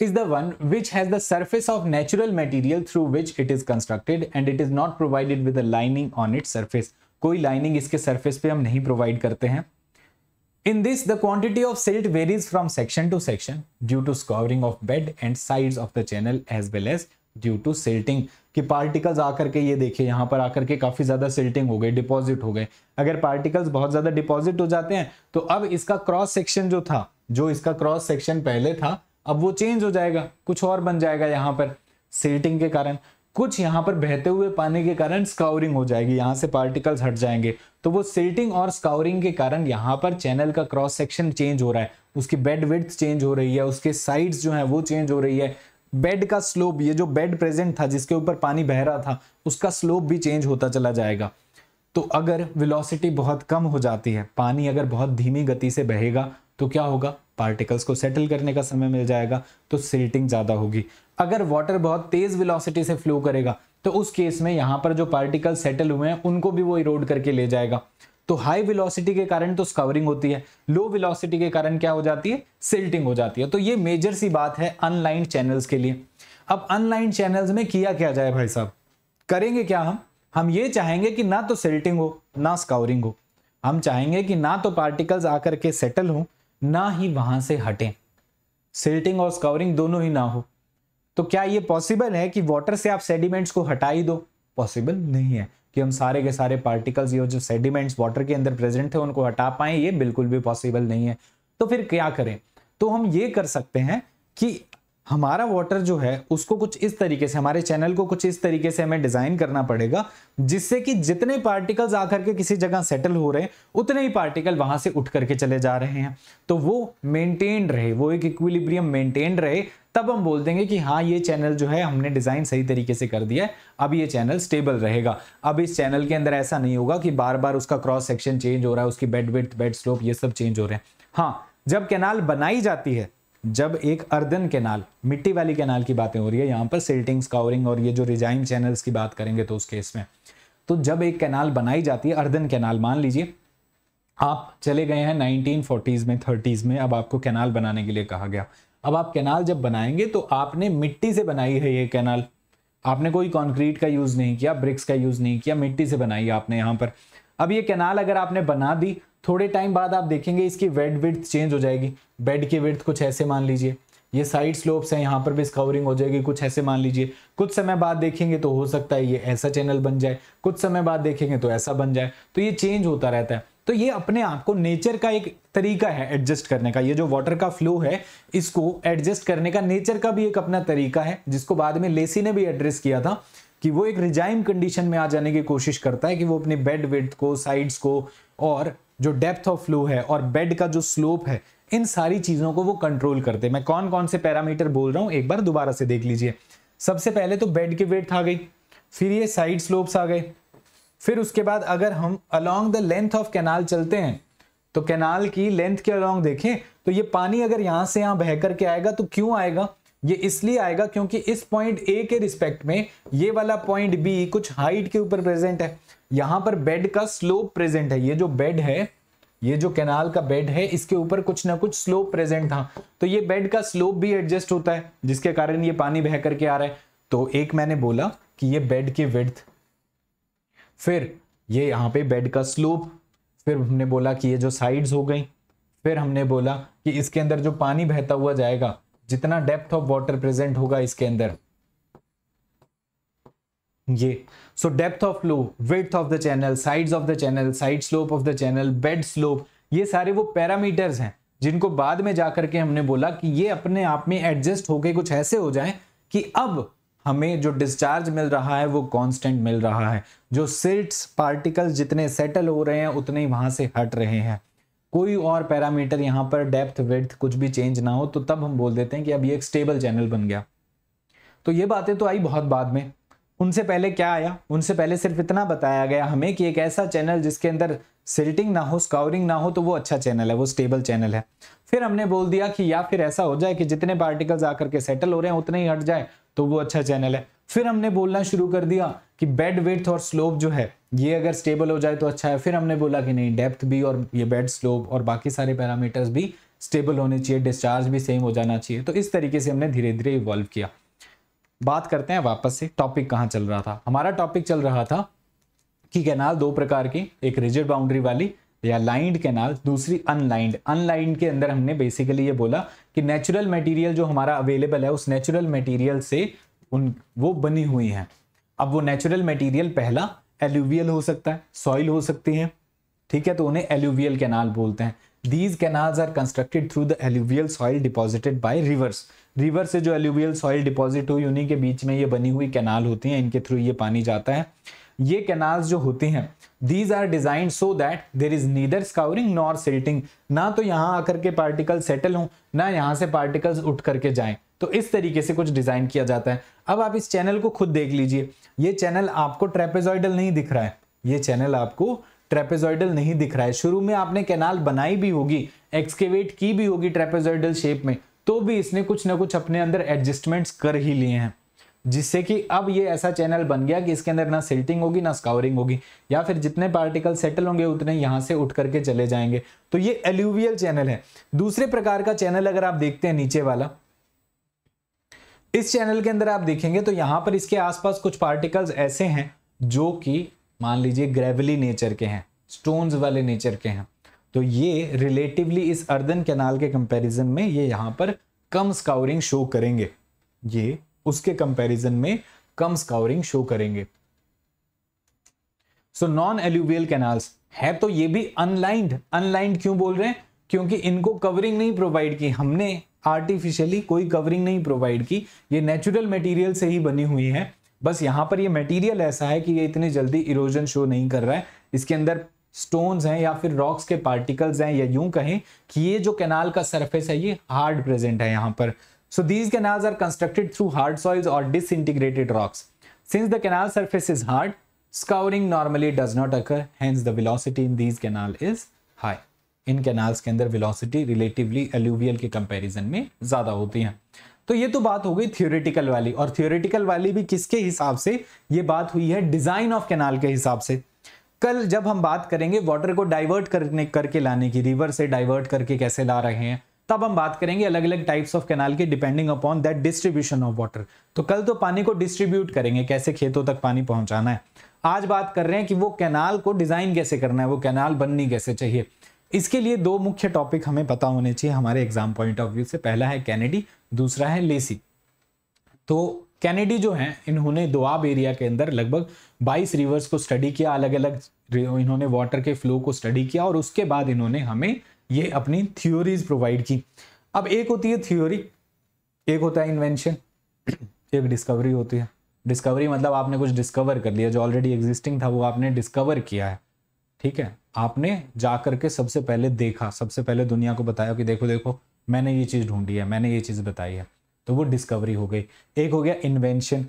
is the one which has the surface of natural material through which it is constructed and it is not provided with on it surface कोई लाइनिंग इसके सर्फेस पे हम नहीं प्रोवाइड करते हैं In this, the quantity of silt varies from section to section due to scouring of bed and sides of the channel as well as due to silting कि particles आकर के ये देखिए यहाँ पर आकर के काफ़ी ज़्यादा सिल्टिंग हो गई डिपॉजिट हो गए अगर पार्टिकल्स बहुत ज़्यादा डिपॉजिट हो जाते हैं तो अब इसका क्रॉस सेक्शन जो था जो इसका क्रॉस सेक्शन पहले था अब वो चेंज हो जाएगा कुछ और बन जाएगा यहाँ पर सिल्टिंग के कारण कुछ यहाँ पर बहते हुए पानी के कारण स्काउरिंग हो जाएगी यहाँ से पार्टिकल्स हट जाएंगे तो वो सिल्टिंग और स्काउरिंग के कारण यहाँ पर चैनल का क्रॉस सेक्शन चेंज हो रहा है उसकी बेड विथ चेंज हो रही है उसके साइड्स जो है वो चेंज हो रही है बेड का स्लोप ये जो बेड प्रेजेंट था जिसके ऊपर पानी बह रहा था उसका स्लोप भी चेंज होता चला जाएगा तो अगर विलोसिटी बहुत कम हो जाती है पानी अगर बहुत धीमी गति से बहेगा तो क्या होगा पार्टिकल्स को सेटल करने का समय मिल जाएगा तो सिल्टिंग ज़्यादा होगी अगर वाटर बहुत तेज वेलोसिटी से फ्लो करेगा तो उस केस में यहाँ पर जो पार्टिकल सेटल हुए हैं उनको भी वो इरोड करके ले जाएगा तो हाई वेलोसिटी के कारण तो स्कवरिंग होती है लो वेलोसिटी के कारण क्या हो जाती है सिल्टिंग हो जाती है तो ये मेजर सी बात है अनलाइन चैनल्स के लिए अब अनलाइन चैनल्स में किया क्या जाए भाई साहब करेंगे क्या हम हम ये चाहेंगे कि ना तो सिल्टिंग हो ना स्कवरिंग हो हम चाहेंगे कि ना तो पार्टिकल्स आकर के सेटल हो ना ही वहां से हटें सिल्टिंग और स्कवरिंग दोनों ही ना हो तो क्या ये पॉसिबल है कि वाटर से आप सेडिमेंट्स को हटा ही दो पॉसिबल नहीं है कि हम सारे के सारे पार्टिकल्स ये जो सेडिमेंट्स वाटर के अंदर प्रेजेंट थे उनको हटा पाए ये बिल्कुल भी पॉसिबल नहीं है तो फिर क्या करें तो हम ये कर सकते हैं कि हमारा वाटर जो है उसको कुछ इस तरीके से हमारे चैनल को कुछ इस तरीके से हमें डिजाइन करना पड़ेगा जिससे कि जितने पार्टिकल्स आकर के किसी जगह सेटल हो रहे हैं उतने ही पार्टिकल वहां से उठ करके चले जा रहे हैं तो वो मेंटेन रहे वो एक इक्विलिब्रियम मेंटेन रहे तब हम बोल देंगे कि हाँ ये चैनल जो है हमने डिज़ाइन सही तरीके से कर दिया है अब ये चैनल स्टेबल रहेगा अब इस चैनल के अंदर ऐसा नहीं होगा कि बार बार उसका क्रॉस सेक्शन चेंज हो रहा है उसकी बेड विथ बेड स्लोप ये सब चेंज हो रहे हैं हाँ जब कैनाल बनाई जाती है जब एक अर्दन कैनाल मिट्टी वाली कैनाल की बातें हो रही है यहाँ पर सिल्टिंग स्काउरिंग और ये जो रिजाइन चैनल्स की बात करेंगे तो उस केस में तो जब एक कैनाल बनाई जाती है अर्दन कैनाल मान लीजिए आप चले गए हैं नाइनटीन में थर्टीज में अब आपको कैनाल बनाने के लिए कहा गया अब आप कैनाल जब बनाएंगे तो आपने मिट्टी से बनाई है ये कैनाल आपने कोई कंक्रीट का यूज़ नहीं किया ब्रिक्स का यूज़ नहीं किया मिट्टी से बनाई आपने यहाँ पर अब ये कैनाल अगर आपने बना दी थोड़े टाइम बाद आप देखेंगे इसकी वेड विर्थ चेंज हो जाएगी बेड की विर्थ कुछ ऐसे मान लीजिए ये साइड स्लोप्स हैं यहाँ पर भी स्कवरिंग हो जाएगी कुछ ऐसे मान लीजिए कुछ समय बाद देखेंगे तो हो सकता है ये ऐसा चैनल बन जाए कुछ समय बाद देखेंगे तो ऐसा बन जाए तो ये चेंज होता रहता है तो ये अपने आप को नेचर का एक तरीका है एडजस्ट करने का ये जो वाटर का फ्लो है इसको एडजस्ट करने का नेचर का भी एक अपना तरीका है जिसको बाद में लेसी ने भी एड्रेस किया था कि वो एक रिजाइम कंडीशन में आ जाने की कोशिश करता है कि वो अपने बेड वेट को साइड्स को और जो डेप्थ ऑफ फ्लो है और बेड का जो स्लोप है इन सारी चीज़ों को वो कंट्रोल करते हैं मैं कौन कौन से पैरामीटर बोल रहा हूँ एक बार दोबारा से देख लीजिए सबसे पहले तो बेड की वेट आ गई फिर ये साइड स्लोप्स आ गए फिर उसके बाद अगर हम along the length of canal चलते हैं तो कैनाल की लेंथ के अलोंग देखें तो ये पानी अगर यहां से यहाँ बह करके आएगा तो क्यों आएगा ये इसलिए आएगा क्योंकि इस पॉइंट ए के रिस्पेक्ट में ये वाला पॉइंट बी कुछ हाइट के ऊपर प्रेजेंट है यहां पर बेड का स्लोप प्रेजेंट है ये जो बेड है ये जो कैनाल का बेड है इसके ऊपर कुछ ना कुछ स्लोप प्रेजेंट था तो ये बेड का स्लोप भी एडजस्ट होता है जिसके कारण ये पानी बह करके आ रहा है तो एक मैंने बोला कि ये बेड की विड्थ फिर ये यहां पे बेड का स्लोप फिर हमने बोला कि ये जो साइड्स हो गई फिर हमने बोला कि इसके अंदर जो पानी बहता हुआ जाएगा जितना डेप्थ ऑफ वाटर प्रेजेंट होगा इसके अंदर ये so depth of flow width of the channel sides of the channel side slope of the channel bed slope ये सारे वो पैरामीटर्स हैं जिनको बाद में जाकर के हमने बोला कि ये अपने आप में एडजस्ट होके कुछ ऐसे हो जाए कि अब हमें जो डिस्चार्ज मिल रहा है वो कांस्टेंट मिल रहा है जो सिल्ट्स पार्टिकल्स जितने सेटल हो रहे हैं उतने ही वहां से हट रहे हैं कोई और पैरामीटर यहाँ पर डेप्थ विड्थ कुछ भी चेंज ना हो तो तब हम बोल देते हैं कि अब ये एक स्टेबल चैनल बन गया तो ये बातें तो आई बहुत बाद में उनसे पहले क्या आया उनसे पहले सिर्फ इतना बताया गया हमें कि एक ऐसा चैनल जिसके अंदर सिल्टिंग ना हो स्काउरिंग ना हो तो वो अच्छा चैनल है वो स्टेबल चैनल है फिर हमने बोल दिया कि या फिर ऐसा हो जाए कि जितने पार्टिकल्स आकर के सेटल हो रहे हैं उतने ही हट जाए तो वो अच्छा चैनल है फिर हमने बोलना शुरू कर दिया कि बेड विथ और स्लोप जो है ये अगर स्टेबल हो जाए तो अच्छा है फिर हमने बोला कि नहीं डेप्थ भी और ये बेड स्लोप और बाकी सारे पैरामीटर्स भी स्टेबल होने चाहिए डिस्चार्ज भी सेम हो जाना चाहिए तो इस तरीके से हमने धीरे धीरे इवॉल्व किया बात करते हैं वापस से टॉपिक कहाँ चल रहा था हमारा टॉपिक चल रहा था कि कैनाल दो प्रकार की एक रिजिड बाउंड्री वाली या लाइंड कैनाल दूसरी अनलाइंड अनलाइंड के अंदर हमने बेसिकली ये बोला कि नेचुरल मटेरियल जो हमारा अवेलेबल है उस नेचुरल मटेरियल से उन वो बनी हुई हैं अब वो नेचुरल मटेरियल पहला एल्यूवियल हो सकता है सॉइल हो सकती है ठीक है तो उन्हें एल्यूवियल कैनाल बोलते हैं these canals are constructed through the alluvial soil deposited by rivers river से जो एल्यूवियल सॉइल डिपॉजिट हुई उन्हीं के बीच में ये बनी हुई कैनाल होती हैं इनके थ्रू ये पानी जाता है ये कैनाल्स जो होती हैं these are design so that there is neither scouring nor silting ना तो यहाँ आकर के पार्टिकल सेटल हों ना यहाँ से पार्टिकल्स उठ करके जाएं तो इस तरीके से कुछ डिजाइन किया जाता है अब आप इस चैनल को खुद देख लीजिए ये चैनल आपको ट्रेपेजॉइडल नहीं दिख रहा है ये चैनल आपको ट्रेपेजॉइडल नहीं दिख रहा है शुरू में आपने कैनाल बनाई भी होगी एक्सकेवेट की भी होगी ट्रेपेजॉइडल शेप में तो भी इसने कुछ ना कुछ अपने अंदर एडजस्टमेंट्स कर ही लिए हैं जिससे कि अब ये ऐसा चैनल बन गया कि इसके अंदर ना सिल्टिंग होगी ना स्कावरिंग होगी या फिर जितने पार्टिकल सेटल होंगे उतने यहां से उठ करके चले जाएंगे तो ये एल्यूवियल चैनल है दूसरे प्रकार का चैनल अगर आप देखते हैं नीचे वाला इस चैनल के अंदर आप देखेंगे तो यहां पर इसके आसपास कुछ पार्टिकल्स ऐसे हैं जो कि मान लीजिए ग्रेवली नेचर के हैं स्टोन्स वाले नेचर के हैं तो ये रिलेटिवली इस अर्दन कैनाल के कंपैरिजन में ये यहाँ पर कम स्काउरिंग शो करेंगे ये उसके कंपैरिजन में कम स्काउरिंग शो करेंगे सो नॉन एल्यूवियल कैनाल्स है तो ये भी अनलाइंड अनलाइंड क्यों बोल रहे हैं क्योंकि इनको कवरिंग नहीं प्रोवाइड की हमने आर्टिफिशियली कोई कवरिंग नहीं प्रोवाइड की ये नेचुरल मटेरियल से ही बनी हुई है बस यहाँ पर ये मटेरियल ऐसा है कि ये इतने जल्दी इरोजन शो नहीं कर रहा है इसके अंदर स्टोन्स हैं या फिर रॉक्स के पार्टिकल्स हैं या यूं कहें कि ये जो कैनाल का सरफेस है ये हार्ड प्रेजेंट है यहाँ पर so these canals are constructed through hard soils और disintegrated rocks since the canal surface is hard scouring normally does not occur hence the velocity in these canal is high इन canals के अंदर velocity relatively alluvial के comparison में ज़्यादा होती है तो ये तो बात हो गई थियोरिटिकल वाली और थियोरिटिकल वाली भी किसके हिसाब से ये बात हुई है डिज़ाइन ऑफ कैनाल के हिसाब से कल जब हम बात करेंगे वाटर को डाइवर्ट करने करके लाने की रिवर से डाइवर्ट करके कैसे ला रहे हैं तब हम बात करेंगे अलग अलग टाइप्स ऑफ कैनाल के depending upon that distribution of water तो कल तो पानी को डिस्ट्रीब्यूट करेंगे कैसे खेतों तक पानी पहुंचाना है आज बात कर रहे हैं कि वो कैनाल को डिजाइन कैसे करना है वो कैनाल बननी कैसे चाहिए इसके लिए दो मुख्य टॉपिक हमें पता होने चाहिए हमारे एग्जाम पॉइंट ऑफ व्यू से पहला है कैनेडी दूसरा है लेसी तो कैनेडी जो है इन्होंने दोआब एरिया के अंदर लगभग बाईस रिवर्स को स्टडी किया अलग अलग इन्होंने वाटर के फ्लो को स्टडी किया और उसके बाद इन्होंने हमें ये अपनी थ्योरीज प्रोवाइड की अब एक होती है थ्योरी एक होता है इन्वेंशन [clears throat] एक डिस्कवरी होती है डिस्कवरी मतलब आपने कुछ डिस्कवर कर लिया जो ऑलरेडी एग्जिस्टिंग था वो आपने डिस्कवर किया है ठीक है आपने जा करके सबसे पहले देखा सबसे पहले दुनिया को बताया कि देखो देखो मैंने ये चीज़ ढूंढी है मैंने ये चीज़ बताई है तो वो डिस्कवरी हो गई एक हो गया इन्वेंशन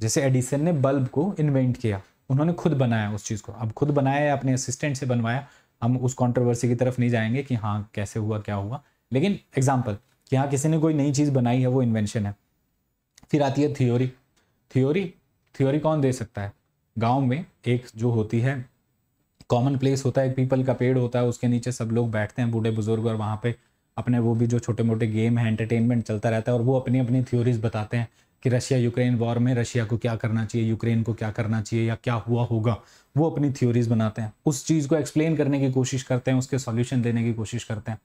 जैसे एडिसन ने बल्ब को इन्वेंट किया उन्होंने खुद बनाया उस चीज़ को अब खुद बनाया या अपने असिस्टेंट से बनवाया हम उस कंट्रोवर्सी की तरफ नहीं जाएंगे कि हाँ कैसे हुआ क्या हुआ लेकिन एग्जाम्पल कि हाँ किसी ने कोई नई चीज़ बनाई है वो इन्वेंशन है फिर आती है थ्योरी थ्योरी थ्योरी कौन दे सकता है गांव में एक जो होती है कॉमन प्लेस होता है एक पीपल का पेड़ होता है उसके नीचे सब लोग बैठते हैं बूढ़े बुजुर्ग और वहाँ पे अपने वो भी जो छोटे मोटे गेम है एंटरटेनमेंट चलता रहता है और वो अपनी अपनी थ्योरीज बताते हैं कि रशिया यूक्रेन वॉर में रशिया को क्या करना चाहिए यूक्रेन को क्या करना चाहिए या क्या हुआ होगा वो अपनी थ्योरीज बनाते हैं उस चीज़ को एक्सप्लेन करने की कोशिश करते हैं उसके सॉल्यूशन देने की कोशिश करते हैं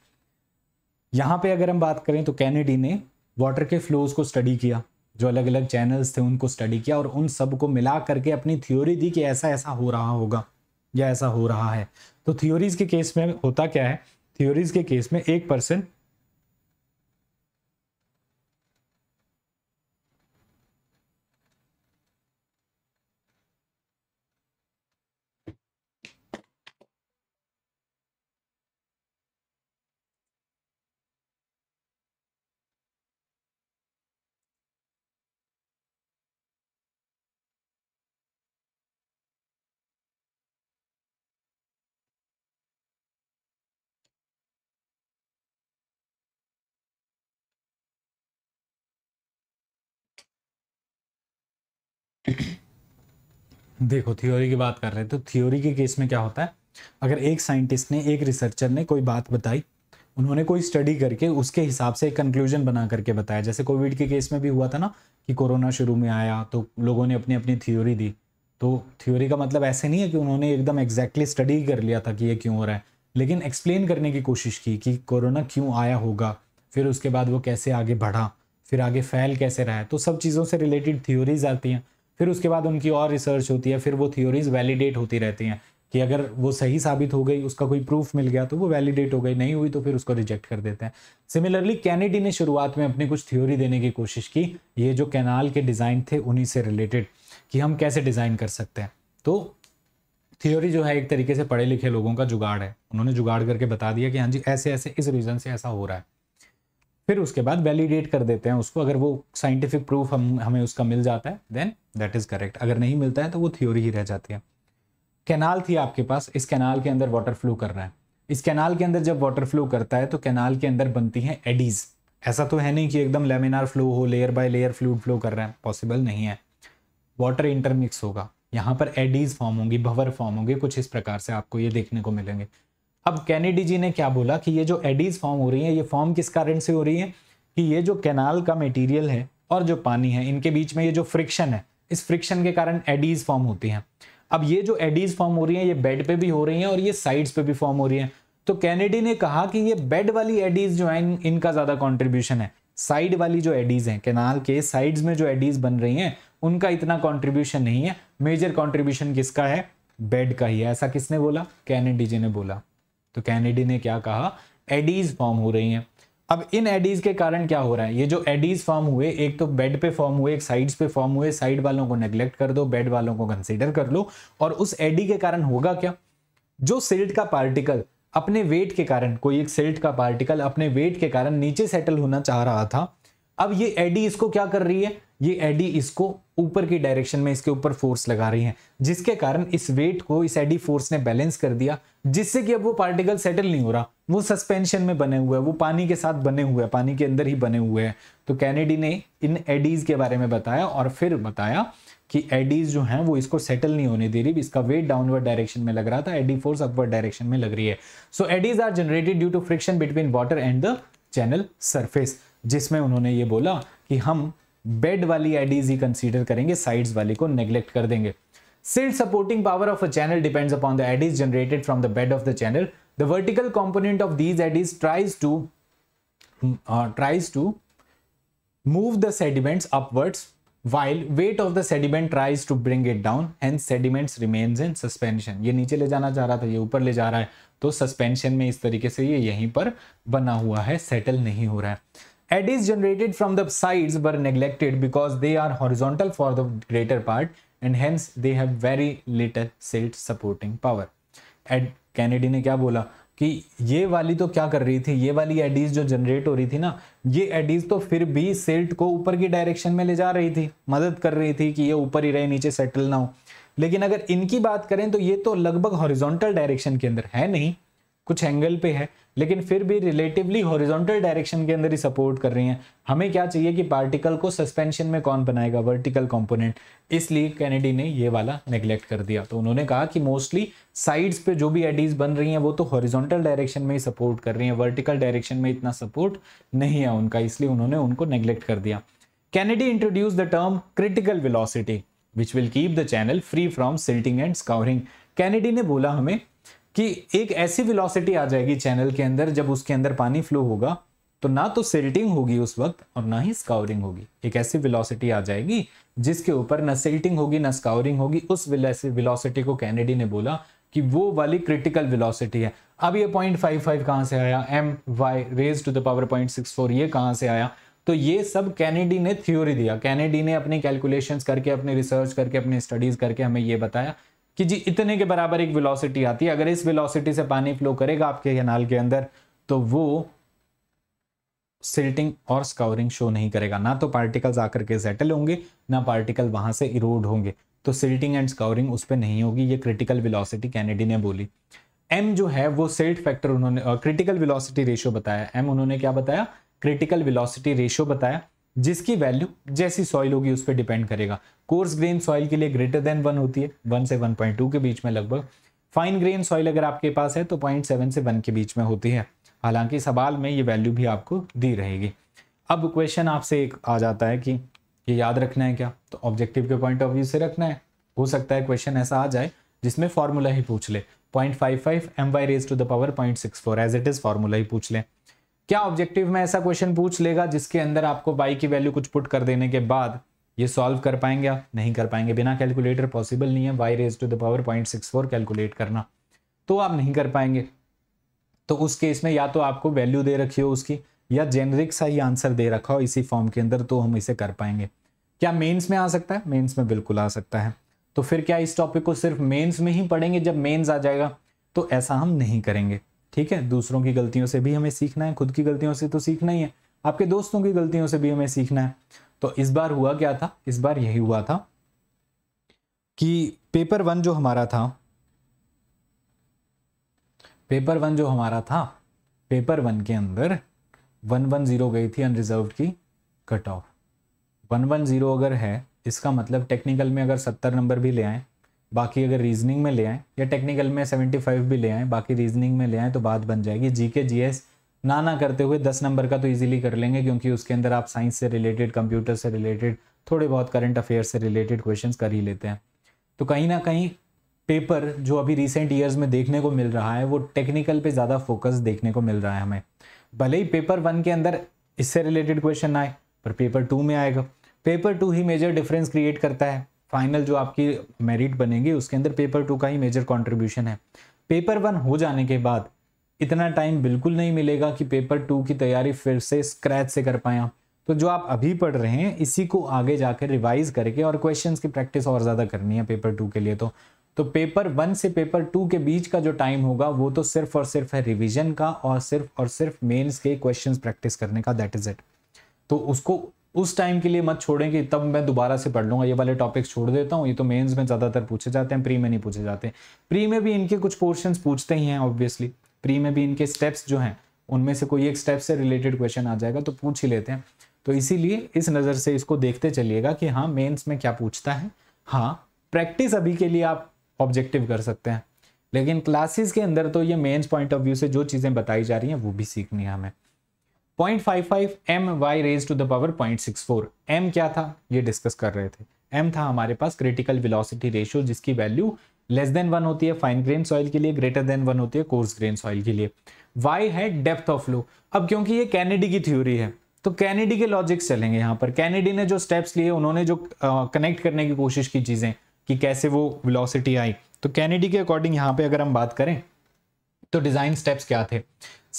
यहाँ पे अगर हम बात करें तो कैनेडी ने वाटर के फ्लोज को स्टडी किया जो अलग अलग चैनल्स थे उनको स्टडी किया और उन सब को मिला करके अपनी थ्योरी दी कि ऐसा ऐसा हो रहा होगा या ऐसा हो रहा है तो थ्योरीज के केस में होता क्या है थ्योरीज के केस में एक पर्सन देखो थ्योरी की बात कर रहे हैं तो थ्योरी के केस में क्या होता है अगर एक साइंटिस्ट ने एक रिसर्चर ने कोई बात बताई उन्होंने कोई स्टडी करके उसके हिसाब से एक कंक्लूजन बना करके बताया जैसे कोविड के केस में भी हुआ था ना कि कोरोना शुरू में आया तो लोगों ने अपनी अपनी थ्योरी दी तो थ्योरी का मतलब ऐसे नहीं है कि उन्होंने एकदम एग्जैक्टली स्टडी कर लिया था कि ये क्यों हो रहा है लेकिन एक्सप्लेन करने की कोशिश की कि कोरोना क्यों आया होगा फिर उसके बाद वो कैसे आगे बढ़ा फिर आगे फैल कैसे रहा है तो सब चीज़ों से रिलेटेड थ्योरीज आती हैं फिर उसके बाद उनकी और रिसर्च होती है फिर वो थियोरीज वैलिडेट होती रहती हैं कि अगर वो सही साबित हो गई उसका कोई प्रूफ मिल गया तो वो वैलिडेट हो गई नहीं हुई तो फिर उसको रिजेक्ट कर देते हैं सिमिलरली कैनेडी ने शुरुआत में अपनी कुछ थ्योरी देने की कोशिश की ये जो कैनाल के डिज़ाइन थे उन्हीं से रिलेटेड कि हम कैसे डिज़ाइन कर सकते हैं तो थ्योरी जो है एक तरीके से पढ़े लिखे लोगों का जुगाड़ है उन्होंने जुगाड़ करके बता दिया कि हाँ जी ऐसे ऐसे इस रीज़न से ऐसा हो रहा है फिर उसके बाद वैलिडेट कर देते हैं उसको अगर वो साइंटिफिक प्रूफ हम हमें उसका मिल जाता है देन दैट इज़ करेक्ट अगर नहीं मिलता है तो वो थ्योरी ही रह जाती है कैनाल थी आपके पास इस कैनाल के अंदर वाटर फ्लो कर रहा है इस कैनाल के अंदर जब वाटर फ्लो करता है तो कैनाल के अंदर बनती हैं एडीज ऐसा तो है नहीं कि एकदम लेमिनार फ्लो हो layer by layer fluid flow कर रहे हैं पॉसिबल नहीं है वाटर इंटरमिक्स होगा यहाँ पर एडीज फॉर्म होंगी भवर फॉर्म होंगे कुछ इस प्रकार से आपको ये देखने को मिलेंगे अब कैनेडी जी ने क्या बोला कि ये जो एडीज फॉर्म हो रही है ये फॉर्म किस कारण से हो रही है कि ये जो कैनाल का मटेरियल है और जो पानी है इनके बीच में ये जो फ्रिक्शन है इस फ्रिक्शन के कारण एडीज फॉर्म होती हैं अब ये जो एडीज फॉर्म हो रही है ये बेड पे भी हो रही हैं और ये साइड्स पे भी फॉर्म हो रही हैं तो कैनेडी ने कहा कि ये बेड वाली एडीज जो है इन, इनका ज़्यादा कॉन्ट्रीब्यूशन है साइड वाली जो एडीज हैं कैनाल के साइड्स में जो एडीज बन रही हैं उनका इतना कॉन्ट्रीब्यूशन नहीं है मेजर कॉन्ट्रीब्यूशन किसका है बेड का ही है ऐसा किसने बोला कैनेडी जी ने बोला तो कैनेडी ने क्या कहा एडीज फॉर्म हो रही हैं अब इन एडीज के कारण क्या हो रहा है ये जो एडीज फॉर्म हुए एक तो बेड पे फॉर्म हुए एक साइड्स पे फॉर्म हुए साइड वालों को नेग्लेक्ट कर दो बेड वालों को कंसिडर कर लो और उस एडी के कारण होगा क्या जो सिल्ट का पार्टिकल अपने वेट के कारण कोई एक सिल्ट का पार्टिकल अपने वेट के कारण नीचे सेटल होना चाह रहा था अब ये एडी इसको क्या कर रही है ये एडी इसको ऊपर की डायरेक्शन में इसके ऊपर फोर्स लगा रही है जिसके कारण इस वेट को इस एडी फोर्स ने बैलेंस कर दिया जिससे कि अब वो पार्टिकल सेटल नहीं हो रहा वो सस्पेंशन में बने हुए हैं वो पानी के साथ बने हुए हैं पानी के अंदर ही बने हुए हैं तो कैनेडी ने इन एडीज के बारे में बताया और फिर बताया कि एडीज जो हैं वो इसको सेटल नहीं होने दे रही इसका वेट डाउनवर्ड डायरेक्शन में लग रहा था एडी फोर्स अपवर्ड डायरेक्शन में लग रही है so eddies are generated due to friction between water and the channel surface जिसमें उन्होंने ये बोला कि हम बेड वाली एडीज ही कंसीडर करेंगे साइड्स वाली को नेग्लेक्ट कर देंगे silt supporting power of a channel depends upon the eddies generated from the bed of the channel the vertical component of these eddies tries to tries to move the sediments upwards while weight of the sediment tries to bring it down and sediments remains in suspension ये नीचे ले जाना चाह रहा था ये ऊपर ले जा रहा है तो सस्पेंशन में इस तरीके से ये यहीं पर बना हुआ है सेटल नहीं हो रहा है eddies generated from the sides were neglected because they are horizontal for the greater part and hence they have very little silt supporting power. Ed Kennedy ने क्या बोला कि ये वाली तो क्या कर रही थी ये वाली एडीज जो जनरेट हो रही थी ना ये एडीज तो फिर भी सिल्ट को ऊपर की डायरेक्शन में ले जा रही थी मदद कर रही थी कि ये ऊपर ही रहे नीचे सेटल ना हो लेकिन अगर इनकी बात करें तो ये तो लगभग हॉरिजॉन्टल डायरेक्शन के अंदर है नहीं कुछ एंगल पे है लेकिन फिर भी रिलेटिवली हॉरिजॉन्टल डायरेक्शन के अंदर ही सपोर्ट कर रही हैं हमें क्या चाहिए कि पार्टिकल को सस्पेंशन में कौन बनाएगा वर्टिकल कंपोनेंट इसलिए कैनेडी ने ये वाला नेग्लेक्ट कर दिया तो उन्होंने कहा कि मोस्टली साइड्स पे जो भी एडीज बन रही हैं वो तो हॉरिजॉन्टल डायरेक्शन में ही सपोर्ट कर रही हैं वर्टिकल डायरेक्शन में इतना सपोर्ट नहीं है उनका इसलिए उन्होंने उनको नेग्लेक्ट कर दिया Kennedy introduce the term critical velocity which will keep the channel free from silting and scouring Kennedy ने बोला हमें कि एक ऐसी वेलोसिटी आ जाएगी चैनल के अंदर जब उसके अंदर पानी फ्लो होगा तो ना तो सिल्टिंग होगी उस वक्त और ना ही स्काउरिंग होगी एक ऐसी वेलोसिटी आ जाएगी जिसके ऊपर ना सिल्टिंग होगी ना स्काउरिंग होगी उस वेलोसिटी को कैनेडी ने बोला कि वो वाली क्रिटिकल वेलोसिटी है अब ये पॉइंट फाइव फाइव कहां से आया m Y raise to the power point six four ये कहां से आया तो ये सब कैनेडी ने थ्योरी दिया कैनेडी ने अपनी कैलकुलेशंस करके अपनी रिसर्च करके अपनी स्टडीज करके हमें ये बताया कि जी इतने के बराबर एक वेलोसिटी आती है अगर इस वेलोसिटी से पानी फ्लो करेगा आपके कैनाल के अंदर तो वो सिल्टिंग और स्काउरिंग शो नहीं करेगा ना तो पार्टिकल्स आकर के सेटल होंगे ना पार्टिकल वहां से इरोड होंगे तो सिल्टिंग एंड स्काउरिंग उस पर नहीं होगी ये क्रिटिकल विलोसिटी कैनेडी ने बोली एम जो है वो सिल्ट फैक्टर उन्होंने क्रिटिकल विलोसिटी रेशियो बताया एम उन्होंने क्या बताया क्रिटिकल विलॉसिटी रेशियो बताया जिसकी वैल्यू जैसी सॉइल होगी उस पर डिपेंड करेगा कोर्स ग्रेन सॉइल के लिए ग्रेटर देन वन होती है वन से वन पॉइंट टू के बीच में लगभग फाइन ग्रेन सॉइल अगर आपके पास है तो पॉइंट सेवन से वन के बीच में होती है हालांकि सवाल में ये वैल्यू भी आपको दी रहेगी अब क्वेश्चन आपसे एक आ जाता है कि ये याद रखना है क्या तो ऑब्जेक्टिव के पॉइंट ऑफ व्यू से रखना है हो सकता है क्वेश्चन ऐसा आ जाए जिसमें फॉर्मूला ही पूछ ले point five five M Y raise to the power point six four as it is formula ही पूछ लें क्या ऑब्जेक्टिव में ऐसा क्वेश्चन पूछ लेगा जिसके अंदर आपको बाई की वैल्यू कुछ पुट कर देने के बाद ये सॉल्व कर पाएंगे आप नहीं कर पाएंगे बिना कैलकुलेटर पॉसिबल नहीं है y raise to the power point six four calculate करना तो आप नहीं कर पाएंगे तो उस केस में या तो आपको वैल्यू दे रखी हो उसकी या जेनरिक सा ही आंसर दे रखा हो इसी फॉर्म के अंदर तो हम इसे कर पाएंगे क्या मेन्स में आ सकता है मेन्स में बिल्कुल आ सकता है तो फिर क्या इस टॉपिक को सिर्फ मेन्स में ही पढ़ेंगे जब मेन्स आ जाएगा तो ऐसा हम नहीं करेंगे ठीक है दूसरों की गलतियों से भी हमें सीखना है खुद की गलतियों से तो सीखना ही है आपके दोस्तों की गलतियों से भी हमें सीखना है तो इस बार हुआ क्या था इस बार यही हुआ था कि पेपर वन जो हमारा था पेपर वन जो हमारा था पेपर वन के अंदर वन वन जीरो गई थी अनरिजर्व की cut off one one zero अगर है इसका मतलब टेक्निकल में अगर सत्तर नंबर भी ले आए बाकी अगर रीजनिंग में ले आएँ या टेक्निकल में सेवेंटी फाइव भी ले आएँ बाकी रीजनिंग में ले आएँ तो बात बन जाएगी जी के जी एस ना ना करते हुए दस नंबर का तो इजीली कर लेंगे क्योंकि उसके अंदर आप साइंस से रिलेटेड कंप्यूटर से रिलेटेड थोड़े बहुत करंट अफेयर से रिलेटेड क्वेश्चन कर ही लेते हैं तो कहीं ना कहीं पेपर जो अभी रिसेंट ईयर्स में देखने को मिल रहा है वो टेक्निकल पर ज़्यादा फोकस देखने को मिल रहा है हमें भले ही पेपर वन के अंदर इससे रिलेटेड क्वेश्चन आए पर पेपर टू में आएगा पेपर टू ही मेजर डिफरेंस क्रिएट करता है फाइनल जो आपकी मेरिट बनेगी उसके अंदर पेपर टू का ही मेजर कॉन्ट्रीब्यूशन है पेपर वन हो जाने के बाद इतना टाइम बिल्कुल नहीं मिलेगा कि पेपर टू की तैयारी फिर से स्क्रैच से कर पाए तो जो आप अभी पढ़ रहे हैं इसी को आगे जाकर रिवाइज करके और क्वेश्चंस की प्रैक्टिस और ज़्यादा करनी है पेपर टू के लिए तो तो पेपर वन से पेपर टू के बीच का जो टाइम होगा वो तो सिर्फ और सिर्फ है रिवीजन का और सिर्फ और सिर्फ मेंस के क्वेश्चंस प्रैक्टिस करने का दैट इज़ इट तो उसको उस टाइम के लिए मत छोड़ें कि तब मैं दोबारा से पढ़ लूँगा ये वाले टॉपिक्स छोड़ देता हूँ ये तो मेंस में ज़्यादातर पूछे जाते हैं प्री में नहीं पूछे जाते प्री में भी इनके कुछ पोर्शंस पूछते ही हैं ऑब्वियसली प्री में भी इनके स्टेप्स जो हैं उनमें से कोई एक स्टेप से रिलेटेड क्वेश्चन आ जाएगा तो पूछ ही लेते हैं तो इसीलिए इस नज़र से इसको देखते चलिएगा कि हाँ मेन्स में क्या पूछता है हाँ प्रैक्टिस अभी के लिए आप ऑब्जेक्टिव कर सकते हैं लेकिन क्लासेस के अंदर तो ये मेन्स पॉइंट ऑफ व्यू से जो चीज़ें बताई जा रही हैं वो भी सीखनी है हमें point five five M Y raise to the power point six four m क्या था ये डिस्कस कर रहे थे एम था हमारे पास क्रिटिकल विलोसिटी रेशियो जिसकी वैल्यू लेस देन वन होती है फाइन ग्रेन सॉइल के लिए ग्रेटर देन वन होती है कोर्स ग्रेन सॉइल के लिए वाई है डेप्थ ऑफ फ्लो अब क्योंकि ये कैनेडी की थ्योरी है तो कैनेडी के लॉजिक्स चलेंगे यहाँ पर कैनेडी ने जो स्टेप्स लिए उन्होंने जो कनेक्ट uh, करने की कोशिश की चीज़ें कि कैसे वो विलोसिटी आई तो कैनेडी के अकॉर्डिंग यहाँ पे अगर हम बात करें तो डिज़ाइन स्टेप्स क्या थे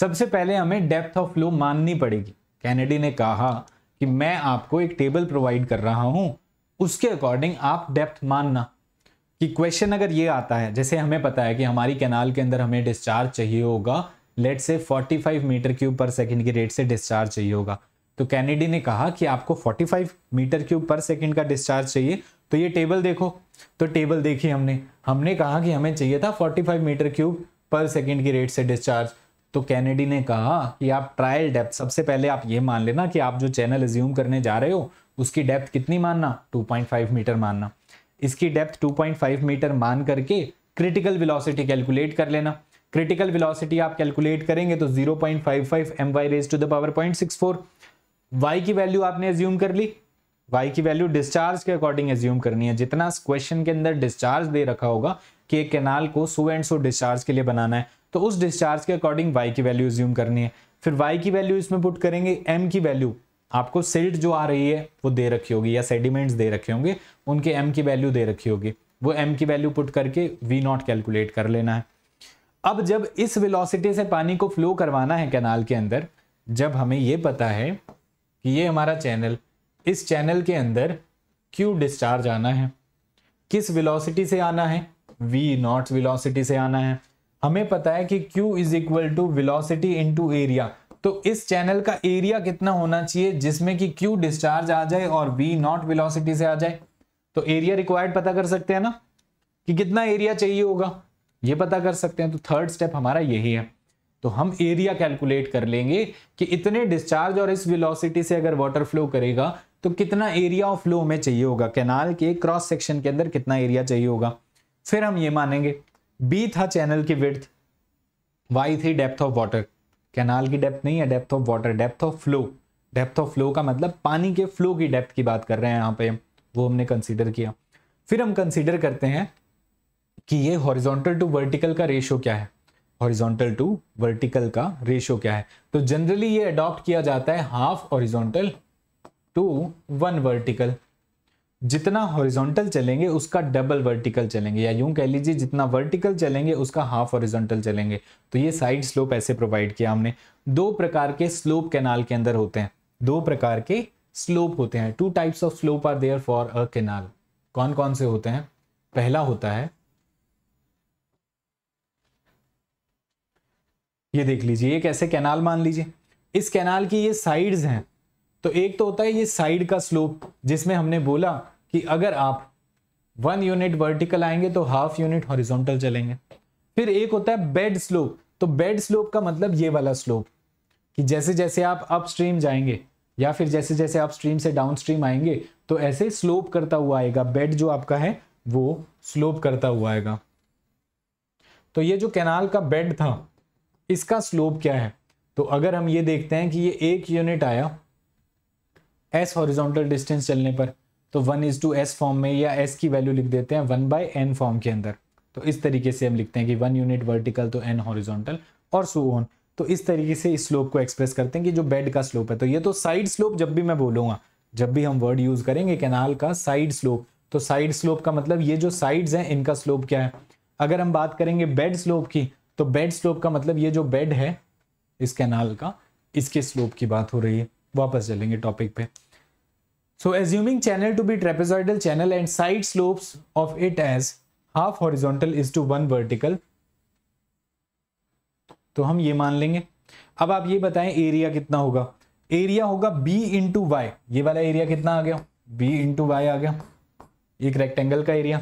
सबसे पहले हमें डेप्थ ऑफ फ्लो माननी पड़ेगी कैनेडी ने कहा कि मैं आपको एक टेबल प्रोवाइड कर रहा हूं उसके अकॉर्डिंग आप डेप्थ मानना कि क्वेश्चन अगर ये आता है जैसे हमें पता है कि हमारी कैनाल के अंदर हमें डिस्चार्ज चाहिए होगा let's say 45 metre cube per second की रेट से डिस्चार्ज चाहिए होगा तो कैनेडी ने कहा कि आपको 45 मीटर क्यूब पर सेकंड का डिस्चार्ज चाहिए तो ये टेबल देखो तो टेबल देखी हमने हमने कहा कि हमें चाहिए था 45 मीटर क्यूब पर सेकंड की रेट से डिस्चार्ज तो कैनेडी ने कहा कि आप ट्रायल डेप्थ सबसे पहले आप ये मान लेना कि आप जो चैनल एज्यूम करने जा रहे हो उसकी डेप्थ कितनी मानना 2.5 मीटर मानना इसकी डेप्थ 2.5 मीटर मान करके क्रिटिकल वेलोसिटी कैलकुलेट कर लेना क्रिटिकल वेलोसिटी आप कैलकुलेट करेंगे तो 0.55 point five raise to the power point six की वैल्यू आपने एज्यूम कर ली वाई की वैल्यू डिस्चार्ज के अकॉर्डिंग एज्यूम करनी है जितना क्वेश्चन के अंदर डिस्चार्ज दे रखा होगा कि एक कैनाल को सो एंड सो डिस्चार्ज के लिए बनाना है तो उस डिस्चार्ज के अकॉर्डिंग वाई की वैल्यू ज्यूम करनी है फिर वाई की वैल्यू इसमें पुट करेंगे एम की वैल्यू आपको सिल्ट जो आ रही है वो दे रखी होगी या सेडिमेंट्स दे रखे होंगे उनके एम की वैल्यू दे रखी होगी वो एम की वैल्यू पुट करके वी नॉट कैलकुलेट कर लेना है अब जब इस वेलोसिटी से पानी को फ्लो करवाना है कैनाल के अंदर जब हमें ये पता है कि ये हमारा चैनल इस चैनल के अंदर क्यू डिस्चार्ज आना है किस वेलोसिटी से आना है वी नॉट वेलोसिटी से आना है हमें पता है कि Q is equal to velocity into area तो इस चैनल का एरिया कितना होना चाहिए जिसमें कि Q डिस्चार्ज आ जाए और V नॉट विलोसिटी से आ जाए तो एरिया रिक्वायर्ड पता कर सकते हैं ना कि कितना एरिया चाहिए होगा ये पता कर सकते हैं तो थर्ड स्टेप हमारा यही है तो हम एरिया कैलकुलेट कर लेंगे कि इतने डिस्चार्ज और इस विलोसिटी से अगर वाटर फ्लो करेगा तो कितना एरिया ऑफ फ्लो हमें चाहिए होगा कैनाल के क्रॉस सेक्शन के अंदर कितना एरिया चाहिए होगा फिर हम ये मानेंगे बी था चैनल की विर्थ वाई थी डेप्थ ऑफ वाटर कैनाल की डेप्थ नहीं है depth of water depth of flow depth of flow का मतलब पानी के फ्लो की डेप्थ की बात कर रहे हैं यहाँ पे वो हमने कंसिडर किया फिर हम कंसिडर करते हैं कि ये हॉरिजोंटल टू वर्टिकल का रेशो क्या है हॉरिजोंटल टू वर्टिकल का रेशो क्या है तो जनरली ये अडॉप्ट किया जाता है half horizontal to one vertical जितना हॉरिजॉन्टल चलेंगे उसका डबल वर्टिकल चलेंगे या यूं कह लीजिए जितना वर्टिकल चलेंगे उसका हाफ हॉरिजॉन्टल चलेंगे तो ये साइड स्लोप ऐसे प्रोवाइड किया हमने दो प्रकार के स्लोप कैनाल के अंदर होते हैं दो प्रकार के स्लोप होते हैं two types of slope are there for a canal कौन कौन से होते हैं पहला होता है ये देख लीजिए एक ऐसे कैनाल मान लीजिए इस कैनाल की ये साइड्स हैं तो एक तो होता है ये साइड का स्लोप जिसमें हमने बोला कि अगर आप वन यूनिट वर्टिकल आएंगे तो हाफ यूनिट हॉरिजॉन्टल चलेंगे फिर एक होता है बेड स्लोप तो बेड स्लोप का मतलब ये वाला स्लोप कि जैसे जैसे आप अप स्ट्रीम जाएंगे या फिर जैसे जैसे आप स्ट्रीम से डाउन स्ट्रीम आएंगे तो ऐसे स्लोप करता हुआ आएगा बेड जो आपका है वो स्लोप करता हुआ आएगा तो ये जो कैनाल का बेड था इसका स्लोप क्या है तो अगर हम ये देखते हैं कि ये एक यूनिट आया एस हॉरिजॉन्टल डिस्टेंस चलने पर तो one is to S form में या एस की वैल्यू लिख देते हैं वन बाई एन फॉर्म के अंदर तो इस तरीके से हम लिखते हैं कि वन यूनिट वर्टिकल तो एन हॉरिजॉन्टल और सो ऑन तो इस तरीके से इस स्लोप को एक्सप्रेस करते हैं कि जो बेड का स्लोप है तो ये तो साइड स्लोप जब भी मैं बोलूंगा जब भी हम वर्ड यूज़ करेंगे कैनाल का साइड स्लोप तो साइड स्लोप का मतलब ये जो साइड्स हैं इनका स्लोप क्या है अगर हम बात करेंगे बेड स्लोप की तो बेड स्लोप का मतलब ये जो बेड है इस कैनाल का इसके स्लोप की बात हो रही है वापस चलेंगे टॉपिक पे So assuming channel to be trapezoidal channel and side slopes of it as half horizontal is to one vertical तो हम ये मान लेंगे अब आप ये बताएं एरिया कितना होगा एरिया होगा b इंटू वाई ये वाला एरिया कितना आ गया b इंटू वाई आ गया एक रेक्टेंगल का एरिया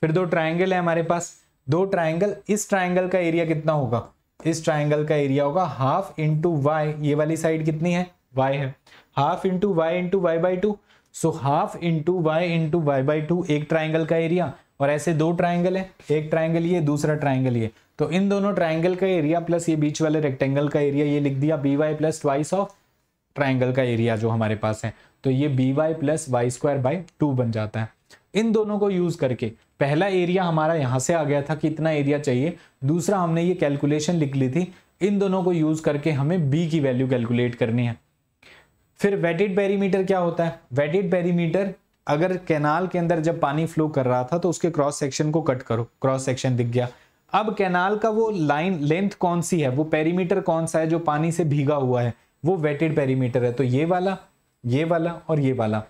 फिर दो ट्राइंगल है हमारे पास दो ट्राइंगल इस ट्राइंगल का एरिया कितना होगा इस ट्राइंगल का एरिया होगा हाफ इंटू वाई ये वाली साइड कितनी है y है half into y into y by two so half into y into y by two एक ट्राइंगल का एरिया और ऐसे दो ट्राइंगल है एक ट्राइंगल ये दूसरा ट्राइंगल ये तो इन दोनों ट्राइंगल का एरिया प्लस ये बीच वाले रेक्टेंगल का एरिया ये लिख दिया b Y plus twice of triangle का एरिया जो हमारे पास है तो ये b Y plus Y square by two बन जाता है इन दोनों को यूज करके पहला एरिया हमारा यहाँ से आ गया था कि इतना एरिया चाहिए दूसरा हमने ये कैलकुलेशन लिख ली थी इन दोनों को यूज करके हमें बी की वैल्यू कैलकुलेट करनी है फिर वेटेड बैरीमीटर क्या होता है वेटेड बैरीमीटर अगर कैनाल के अंदर जब पानी फ्लो कर रहा था तो उसके क्रॉस सेक्शन को कट करो क्रॉस सेक्शन दिख गया अब कैनाल का वो लाइन लेंथ कौन सी है वो पेरीमीटर कौन सा है जो पानी से भीगा हुआ है वो वेटेड पेरीमीटर है तो ये वाला ये वाला और ये वाला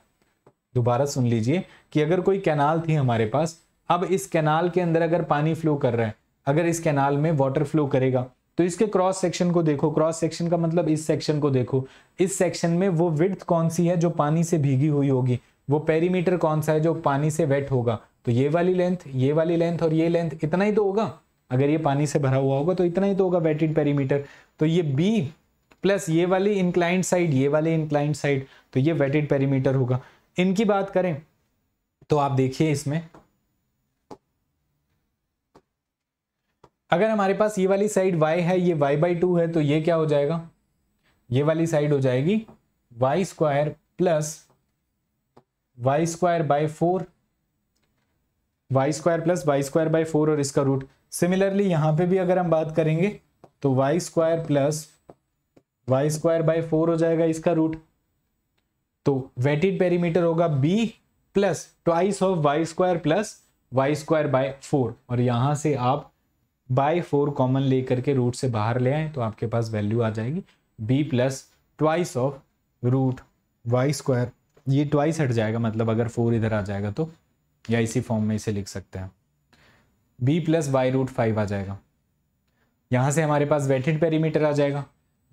दोबारा सुन लीजिए कि अगर कोई कैनाल थी हमारे पास अब इस कैनाल के अंदर अगर पानी फ्लो कर रहा है अगर इस कैनाल में वाटर फ्लो करेगा तो इसके क्रॉस सेक्शन को देखो क्रॉस सेक्शन का मतलब इस सेक्शन को देखो इस सेक्शन में वो विड्थ कौन सी है जो पानी से भीगी हुई होगी वो पेरीमीटर कौन सा है जो पानी से वेट होगा तो ये वाली लेंथ ये वाली लेंथ और ये लेंथ इतना ही तो होगा अगर ये पानी से भरा हुआ होगा तो इतना ही तो होगा वेटेड पेरीमीटर तो ये बी प्लस ये वाली इंक्लाइंट साइड ये वाली इंक्लाइंट साइड तो ये वेटेड पेरीमीटर होगा इनकी बात करें तो आप देखिए इसमें अगर हमारे पास ये वाली साइड y है ये y बाई टू है तो ये क्या हो जाएगा ये वाली साइड हो जाएगी Y square plus Y square by four Y square plus Y square by four और इसका रूट सिमिलरली यहां पे भी अगर हम बात करेंगे तो Y square plus Y square by four हो जाएगा इसका रूट तो वेटेड पेरीमीटर होगा B plus twice of Y square plus Y square by four और यहां से आप बाई फोर कॉमन ले करके रूट से बाहर ले आए तो आपके पास वैल्यू आ जाएगी B plus twice of root Y square ये ट्वाइस हट जाएगा मतलब अगर फोर इधर आ जाएगा तो या इसी फॉर्म में इसे लिख सकते हैं B plus Y root five आ जाएगा यहाँ से हमारे पास वेटेड पेरीमीटर आ जाएगा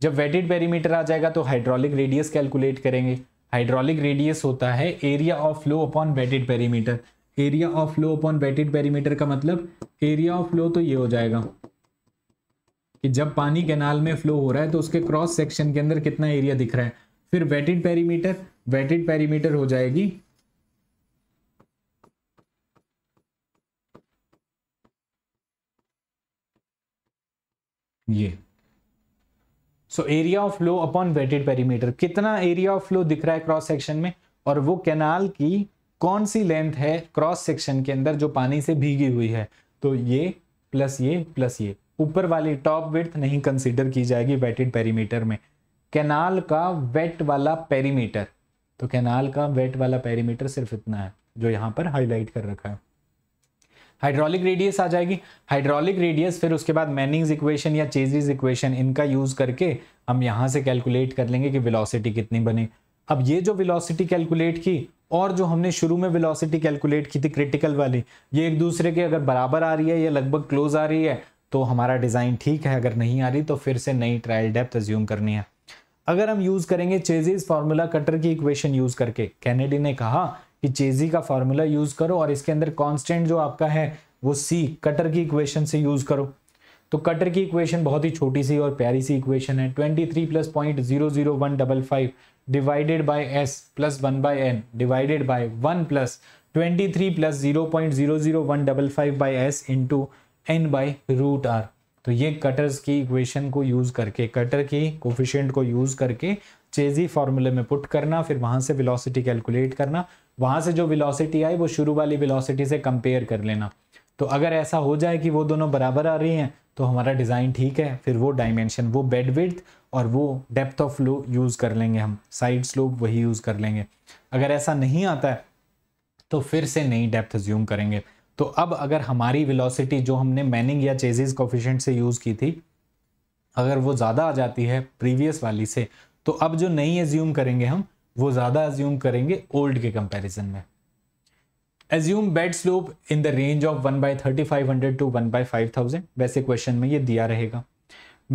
जब वेटेड पेरीमीटर आ जाएगा तो हाइड्रोलिक रेडियस कैलकुलेट करेंगे हाइड्रोलिक रेडियस होता है area of flow upon wetted perimeter area of flow upon wetted perimeter का मतलब एरिया ऑफ फ्लो तो ये हो जाएगा कि जब पानी कैनाल में फ्लो हो रहा है तो उसके क्रॉस सेक्शन के अंदर कितना एरिया दिख रहा है फिर वेटेड पेरीमीटर वेटेड पेरीमीटर हो जाएगी ये so area of flow upon wetted perimeter कितना एरिया ऑफ फ्लो दिख रहा है क्रॉस सेक्शन में और वो कैनाल की कौन सी लेंथ है क्रॉस सेक्शन के अंदर जो पानी से भीगी हुई है तो ये प्लस ये प्लस ये ऊपर वाली टॉप विथ नहीं कंसिडर की जाएगी वेटेड पेरीमीटर में कैनाल का वेट वाला पेरीमीटर तो कैनाल का वेट वाला पेरीमीटर सिर्फ इतना है जो यहां पर हाईलाइट कर रखा है हाइड्रोलिक रेडियस आ जाएगी हाइड्रोलिक रेडियस फिर उसके बाद मैनिंग्स इक्वेशन या चेजिस इक्वेशन इनका यूज करके हम यहां से कैलकुलेट कर लेंगे कि वेलोसिटी कितनी बने अब ये जो वेलोसिटी कैलकुलेट की और जो हमने शुरू में वेलोसिटी कैलकुलेट की थी क्रिटिकल वाली ये एक दूसरे के अगर बराबर आ रही है या लगभग क्लोज आ रही है तो हमारा डिज़ाइन ठीक है अगर नहीं आ रही तो फिर से नई ट्रायल डेप्थ एज्यूम करनी है अगर हम यूज़ करेंगे चेजीज फार्मूला कटर की इक्वेशन यूज़ करके कैनेडी ने कहा कि चेजी का फार्मूला यूज़ करो और इसके अंदर कॉन्स्टेंट जो आपका है वो सी कटर की इक्वेशन से यूज़ करो तो कटर की इक्वेशन बहुत ही छोटी सी और प्यारी सी इक्वेशन है 23 three plus point zero zero one double five divided by S plus one by N divided by one plus twenty three plus zero point zero zero one double five by S into N by root R तो ये cutters की equation को use करके cutter की coefficient को use करके चेजी फार्मूले में पुट करना फिर वहाँ से विलोसिटी कैलकुलेट करना वहाँ से जो विलोसिटी आई वो शुरू वाली विलोसिटी से कंपेयर कर लेना तो अगर ऐसा हो जाए कि वो दोनों बराबर आ रही हैं तो हमारा डिज़ाइन ठीक है फिर वो डायमेंशन वो बेड विथ और वो डेप्थ ऑफ लो यूज़ कर लेंगे हम साइड स्लोप वही यूज़ कर लेंगे अगर ऐसा नहीं आता है तो फिर से नई डेप्थ ज्यूम करेंगे तो अब अगर हमारी विलोसिटी जो हमने मैनिंग या चेजिज कोफिशेंट से यूज़ की थी अगर वो ज़्यादा आ जाती है प्रीवियस वाली से तो अब जो नई एज्यूम करेंगे हम वो ज़्यादा एज्यूम करेंगे ओल्ड के कंपैरिजन में assume bed slope in the range of one by thirty five hundred to one by five thousand वैसे क्वेश्चन में ये दिया रहेगा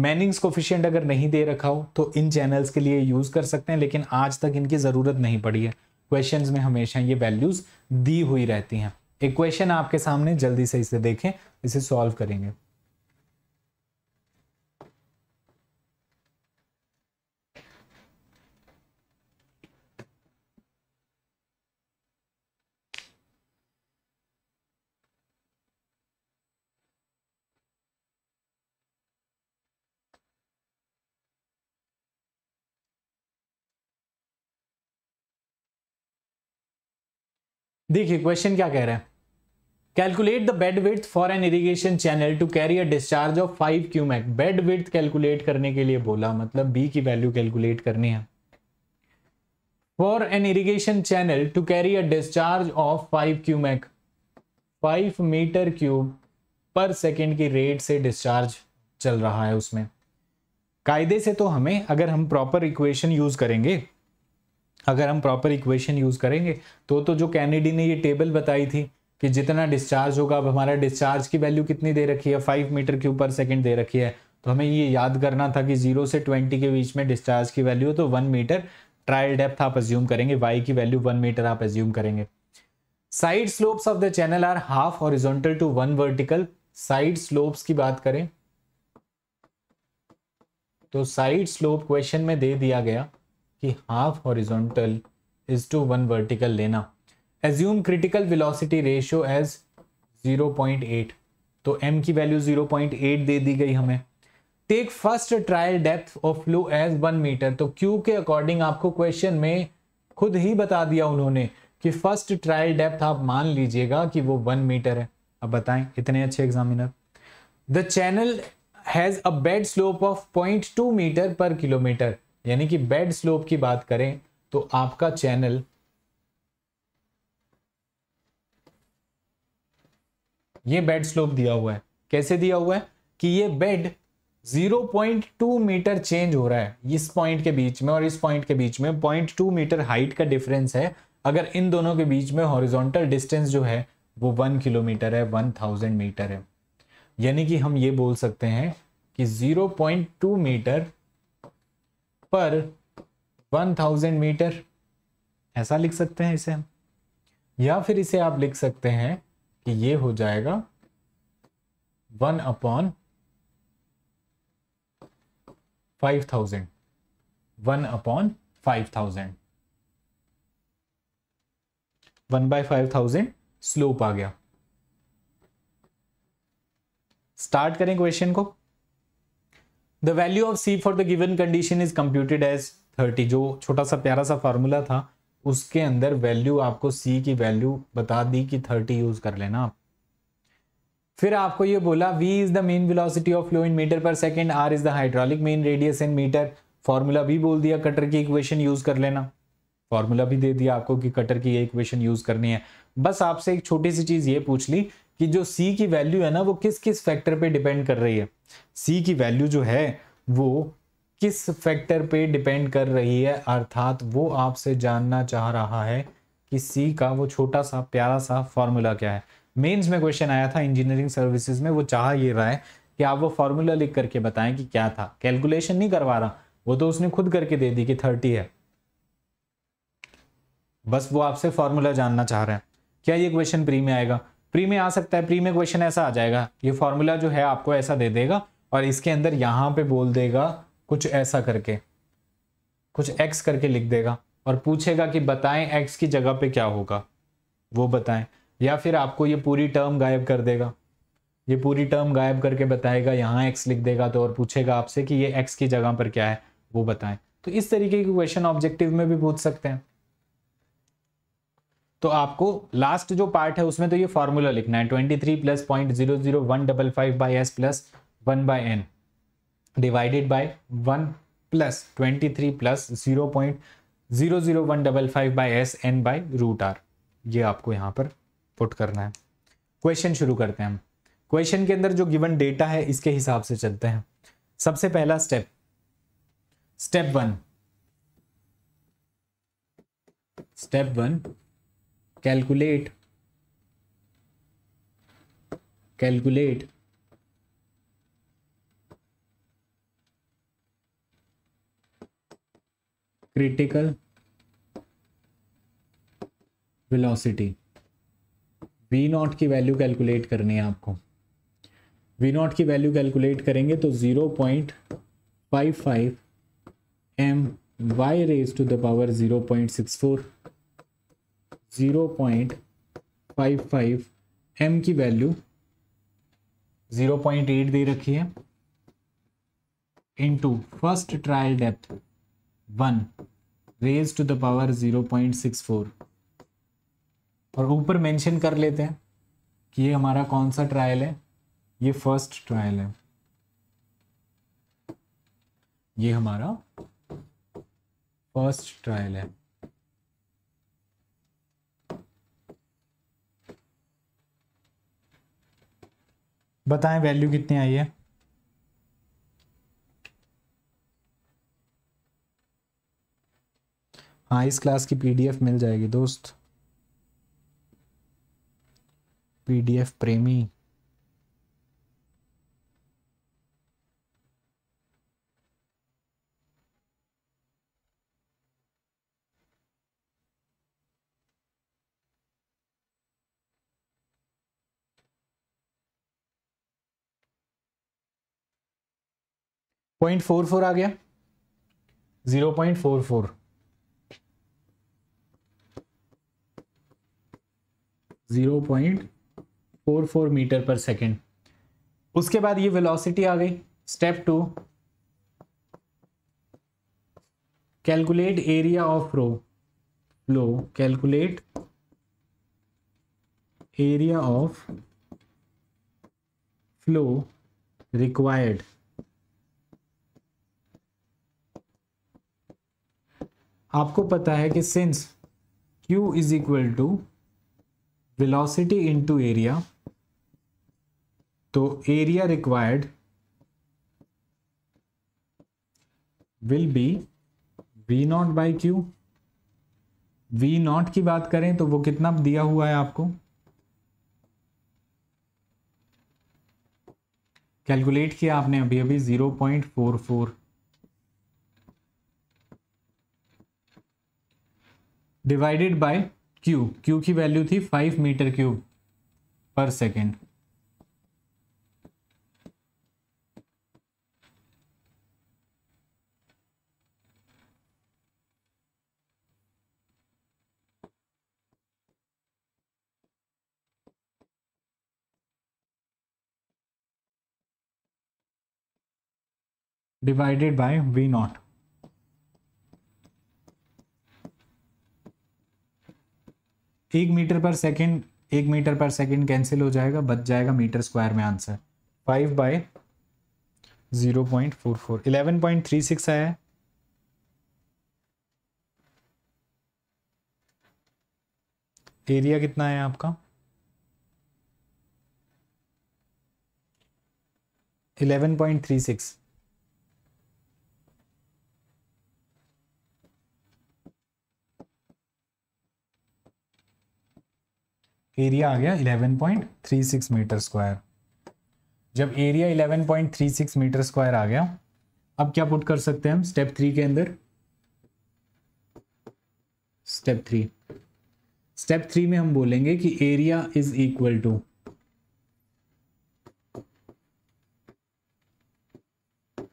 मैनिंग्स कोफिशियंट अगर नहीं दे रखा हो तो इन चैनल्स के लिए यूज कर सकते हैं लेकिन आज तक इनकी जरूरत नहीं पड़ी है क्वेश्चन में हमेशा ये वैल्यूज दी हुई रहती हैं एक क्वेश्चन आपके सामने जल्दी से इसे देखें इसे सॉल्व करेंगे देखिए क्वेश्चन क्या कह रहे हैं calculate the bed width for an irrigation channel to carry a discharge of five cumec bed width calculate करने के लिए बोला मतलब बी की वैल्यू कैलकुलेट करनी है for an irrigation channel to carry a discharge of five cumec five metre cube per second की rate से डिस्चार्ज चल रहा है उसमें कायदे से तो हमें अगर हम प्रॉपर इक्वेशन यूज करेंगे अगर हम प्रॉपर इक्वेशन यूज़ करेंगे तो तो जो कैनेडी ने ये टेबल बताई थी कि जितना डिस्चार्ज होगा अब हमारा डिस्चार्ज की वैल्यू कितनी दे रखी है five metre cube per second दे रखी है तो हमें ये याद करना था कि जीरो से ट्वेंटी के बीच में डिस्चार्ज की वैल्यू तो वन मीटर ट्रायल डेप्थ आप एज्यूम करेंगे वाई की वैल्यू वन मीटर आप एज्यूम करेंगे side slopes of the channel are half horizontal to one vertical side slopes की बात करें तो साइड स्लोप क्वेश्चन में दे दिया गया कि half horizontal is to one vertical लेना assume critical velocity ratio as 0.8 तो एम की वैल्यू 0.8 दे दी गई हमें take first trial depth of flow as one metre तो क्यू के अकॉर्डिंग आपको क्वेश्चन में खुद ही बता दिया उन्होंने कि फर्स्ट ट्रायल डेप्थ आप मान लीजिएगा कि वो वन मीटर है अब बताएं इतने अच्छे examiner the channel has a bed slope of point two metre per kilometre यानी कि बेड स्लोप की बात करें तो आपका चैनल ये बेड स्लोप दिया हुआ है कैसे दिया हुआ है कि ये बेड 0.2 मीटर चेंज हो रहा है इस पॉइंट के बीच में और इस पॉइंट के बीच में 0.2 मीटर हाइट का डिफरेंस है अगर इन दोनों के बीच में हॉरिजॉन्टल डिस्टेंस जो है वो वन किलोमीटर है वन थाउजेंड मीटर है यानी कि हम ये बोल सकते हैं कि 0.2 मीटर पर 1000 मीटर ऐसा लिख सकते हैं इसे हम या फिर इसे आप लिख सकते हैं कि ये हो जाएगा one upon five thousand one upon five thousand one by five thousand slope आ गया स्टार्ट करें क्वेश्चन को the value of C for the given condition is computed as thirty जो छोटा सा प्यारा सा फार्मूला था उसके अंदर वैल्यू आपको सी की वैल्यू बता दी कि थर्टी यूज कर लेना आप फिर आपको ये बोला v is the mean velocity of flow in metre per second r is the hydraulic mean radius in metre formula भी बोल दिया कटर की इक्वेशन यूज कर लेना फॉर्मूला भी दे दिया आपको कि कटर की ये इक्वेशन यूज करनी है बस आपसे एक छोटी सी चीज ये पूछ ली कि जो सी की वैल्यू है ना वो किस किस फैक्टर पे डिपेंड कर रही है सी की वैल्यू जो है वो किस फैक्टर पे डिपेंड कर रही है अर्थात वो आपसे जानना चाह रहा है कि सी का वो छोटा सा प्यारा सा फॉर्मूला क्या है मेंस में क्वेश्चन आया था इंजीनियरिंग सर्विसेज में वो चाह ये रहा है कि आप वो फॉर्मूला लिख करके बताएं कि क्या था कैलकुलेशन नहीं करवा रहा वो तो उसने खुद करके दे दी कि थर्टी है बस वो आपसे फॉर्मूला जानना चाह रहे हैं क्या ये क्वेश्चन प्री में आएगा प्री में आ सकता है प्री में क्वेश्चन ऐसा आ जाएगा ये फॉर्मूला जो है आपको ऐसा दे देगा और इसके अंदर यहाँ पे बोल देगा कुछ ऐसा करके कुछ एक्स करके लिख देगा और पूछेगा कि बताएं एक्स की जगह पे क्या होगा वो बताएं या फिर आपको ये पूरी टर्म गायब कर देगा ये पूरी टर्म गायब करके बताएगा यहाँ एक्स लिख देगा तो और पूछेगा आपसे कि ये एक्स की जगह पर क्या है वो बताएं तो इस तरीके के क्वेश्चन ऑब्जेक्टिव में भी पूछ सकते हैं तो आपको लास्ट जो पार्ट है उसमें तो ये फॉर्मूला लिखना है twenty three plus point zero zero one double five by S plus one by N divided by one plus twenty three plus zero point zero zero one double five by S N by root R ये आपको यहाँ पर put करना है question शुरू करते हैं हम क्वेश्चन के अंदर जो गिवन डेटा है इसके हिसाब से चलते हैं सबसे पहला step step one step one calculate calculate critical velocity V naught की वैल्यू कैलकुलेट करनी है आपको वी नॉट की वैल्यू कैलकुलेट करेंगे तो zero point five five M Y raise to the power zero point six four zero point five five M की value zero point eight दे रखी है into first trial depth one raise to the power zero point six four और ऊपर mention कर लेते हैं कि ये हमारा कौन सा ट्रायल है ये फर्स्ट ट्रायल है ये हमारा फर्स्ट ट्रायल है बताएं वैल्यू कितनी आई है हाँ इस क्लास की पीडीएफ मिल जाएगी दोस्त पीडीएफ प्रेमी पॉइंट फोर फोर आ गया zero point four four zero point four four metre per second उसके बाद ये वेलोसिटी आ गई step two calculate area of row flow calculate area of flow required आपको पता है कि since q is equal to velocity into area तो area required will be v naught by Q V naught की बात करें तो वो कितना दिया हुआ है आपको कैलकुलेट किया आपने अभी अभी zero point four four divided by Q Q की वैल्यू थी five metre cube per second divided by V naught एक मीटर पर सेकेंड एक मीटर पर सेकेंड कैंसिल हो जाएगा बच जाएगा मीटर स्क्वायर में answer five by zero point four four eleven point three six आया है एरिया कितना है आपका eleven point three six area आ गया 11.36 मीटर स्क्वायर जब एरिया 11.36 मीटर स्क्वायर आ गया अब क्या पुट कर सकते हैं हम स्टेप थ्री के अंदर स्टेप थ्री स्टेप थ्री में हम बोलेंगे कि area is equal to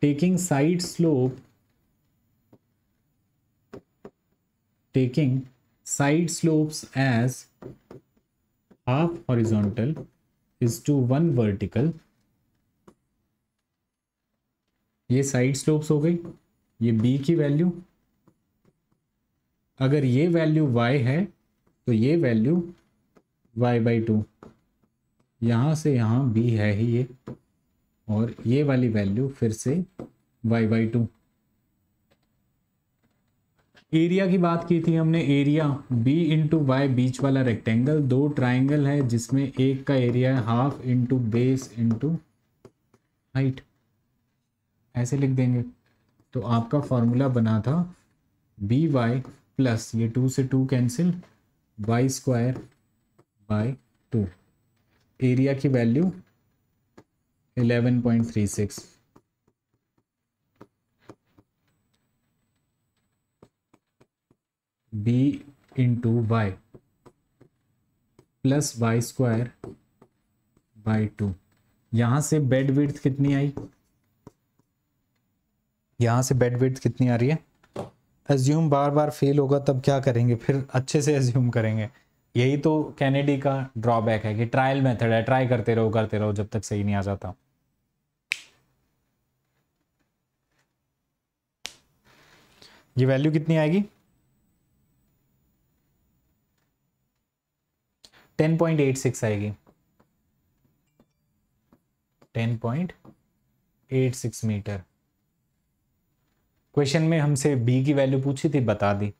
taking side slope taking side slopes as half horizontal is to one vertical ये साइड स्लोप्स हो गई ये b की वैल्यू अगर ये वैल्यू y है तो ये वैल्यू y बाई टू यहाँ से यहाँ b है ही ये और ये वाली वैल्यू फिर से y बाई टू एरिया की बात की थी हमने एरिया बी इंटू वाई बीच वाला रेक्टेंगल दो ट्राइंगल है जिसमें एक का एरिया है half into base into height ऐसे लिख देंगे तो आपका फॉर्मूला बना था बी वाई प्लस ये टू से two cancel Y square by two area की value 11.36 B into Y plus Y square by two यहां से बेड विथ कितनी आई यहां से बेड विथ कितनी आ रही है एज्यूम बार बार फेल होगा तब क्या करेंगे फिर अच्छे से एज्यूम करेंगे यही तो कैनेडी का ड्रॉबैक है कि ट्रायल मेथड है ट्राई करते रहो करते रहो जब तक सही नहीं आ जाता ये वैल्यू कितनी आएगी टेन पॉइंट एट सिक्स आएगी ten point eight six metre question में हमसे बी की वैल्यू पूछी थी बता दी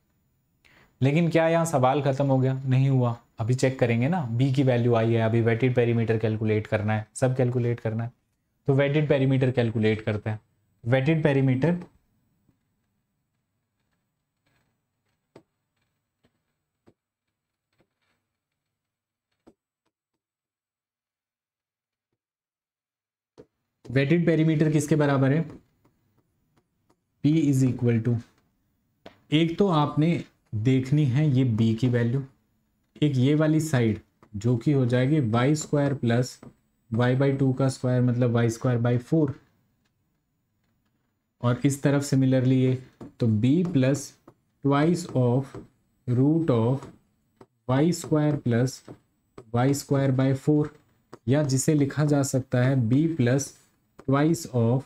लेकिन क्या यहाँ सवाल खत्म हो गया नहीं हुआ अभी चेक करेंगे ना बी की वैल्यू आई है अभी वेटेड पेरीमीटर कैलकुलेट करना है सब कैलकुलेट करना है तो वेटेड पेरीमीटर कैलकुलेट करते हैं वेटेड पेरीमीटर वेटेड पेरीमीटर किसके बराबर है P इज इक्वल टू एक तो आपने देखनी है ये B की वैल्यू एक ये वाली साइड जो कि हो जाएगी Y square plus Y by two का स्क्वायर मतलब वाई स्क्वायर बाई फोर और इस तरफ सिमिलरली ये तो b plus twice of root of Y square plus Y square by four या जिसे लिखा जा सकता है b plus twice of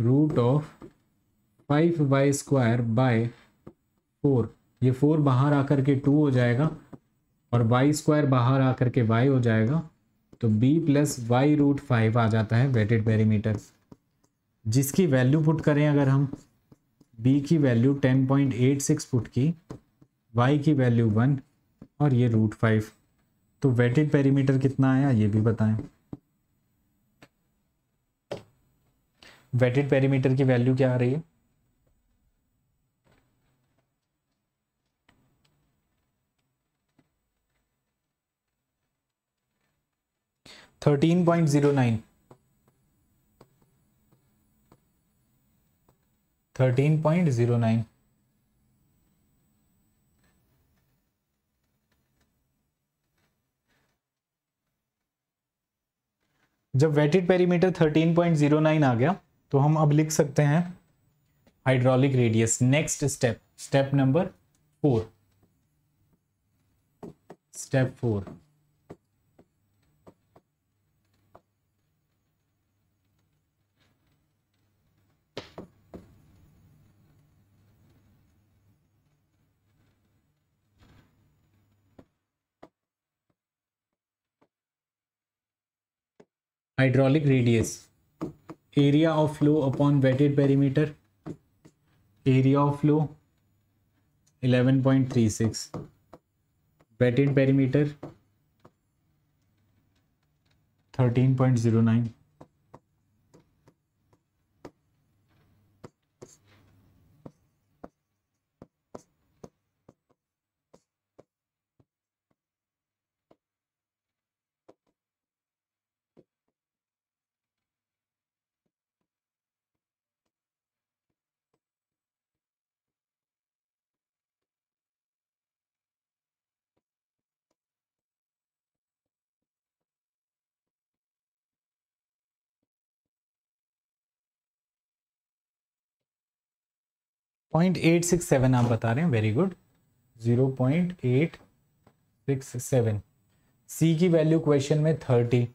root of five by square by four ये फोर बाहर आकर के टू हो जाएगा और वाई स्क्वायर बाहर आकर के वाई हो जाएगा तो B plus Y root five आ जाता है वेटेड पेरीमीटर जिसकी वैल्यू पुट करें अगर हम बी की value ten point eight six foot की वाई की वैल्यू वन और ये रूट फाइव तो वेटेड पेरीमीटर कितना आया ये भी बताएं वेटेड पेरीमीटर की वैल्यू क्या आ रही है thirteen point zero nine thirteen point zero nine जब वेटेड पेरीमीटर 13.09 आ गया तो हम अब लिख सकते हैं hydraulic radius next step step number four step four hydraulic radius area of flow upon wetted perimeter area of flow 11.36 wetted perimeter 13.09 point eight six seven आप बता रहे हैं very good zero point eight six seven C की value question में thirty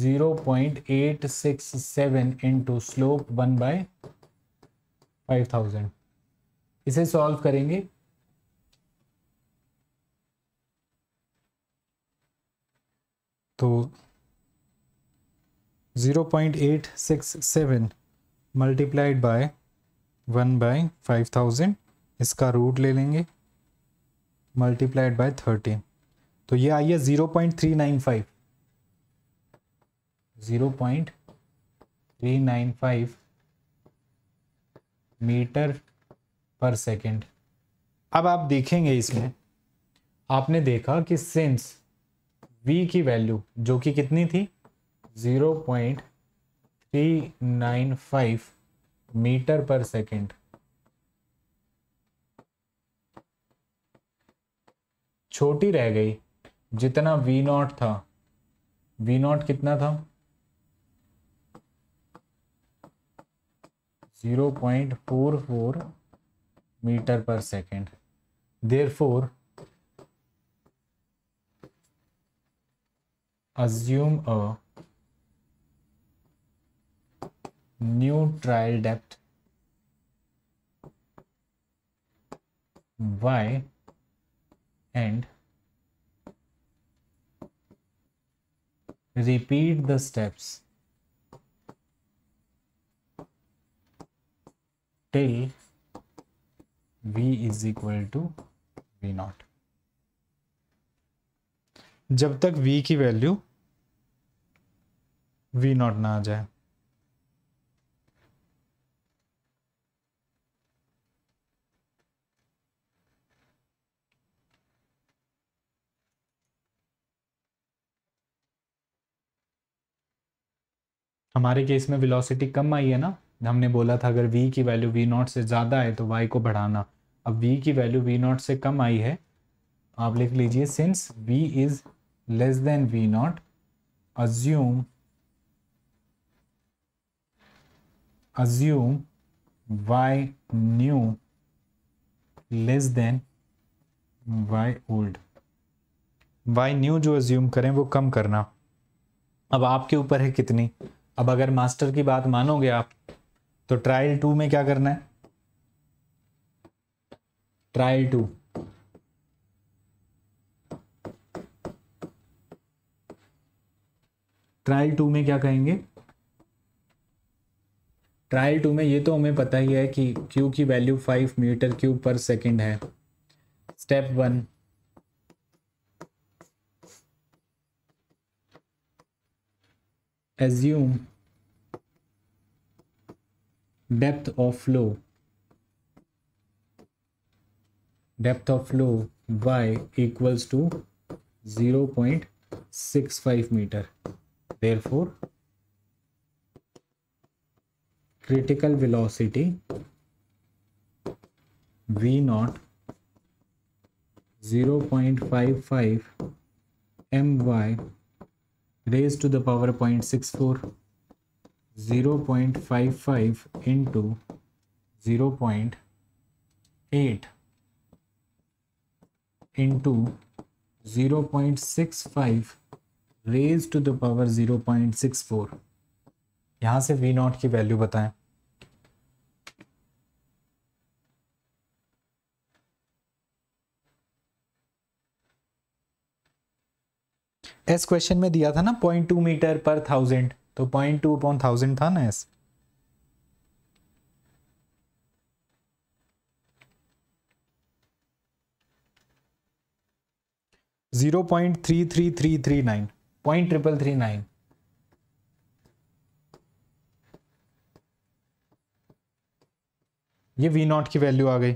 zero point eight six seven into slope one by five thousand इसे solve करेंगे तो zero point eight six seven multiplied by one by five thousand इसका root ले लेंगे multiplied by thirteen तो ये आई है zero point three nine five zero point three nine five metre per second अब आप देखेंगे इसमें आपने देखा कि सिंस v की वैल्यू जो कि कितनी थी zero point three nine five metre per second छोटी रह गई जितना वी नॉट था वी नॉट कितना था zero point four four metre per second therefore assume a new trial depth Y and repeat the steps till V is equal to V naught जब तक we की value we not ना आ जाए हमारे case में velocity कम आई है ना हमने बोला था अगर वी की वैल्यू वी नॉट से ज़्यादा है तो वाई को बढ़ाना अब वी की वैल्यू वी नॉट से कम आई है आप लिख लीजिए since V is less than V naught assume assume Y new less than Y old Y new जो अज्यूम करें वो कम करना अब आपके ऊपर है कितनी अब अगर मास्टर की बात मानोगे आप तो ट्रायल टू में क्या करना है ट्रायल टू ट्रायल टू में क्या कहेंगे ट्रायल टू में ये तो हमें पता ही है कि क्यू की value five metre cube per second है step one assume depth of flow depth of flow y equals to 0 0.65 meter therefore critical velocity v naught 0.55 my raise to the power point six four zero point five five into zero point eight into zero point six five raise to the power zero point six four यहाँ से V naught की value बताएं S question में दिया था ना point two metre per thousand तो point two upon thousand था ना S zero point three three three three nine point triple three nine ये वी नॉट की वैल्यू आ गई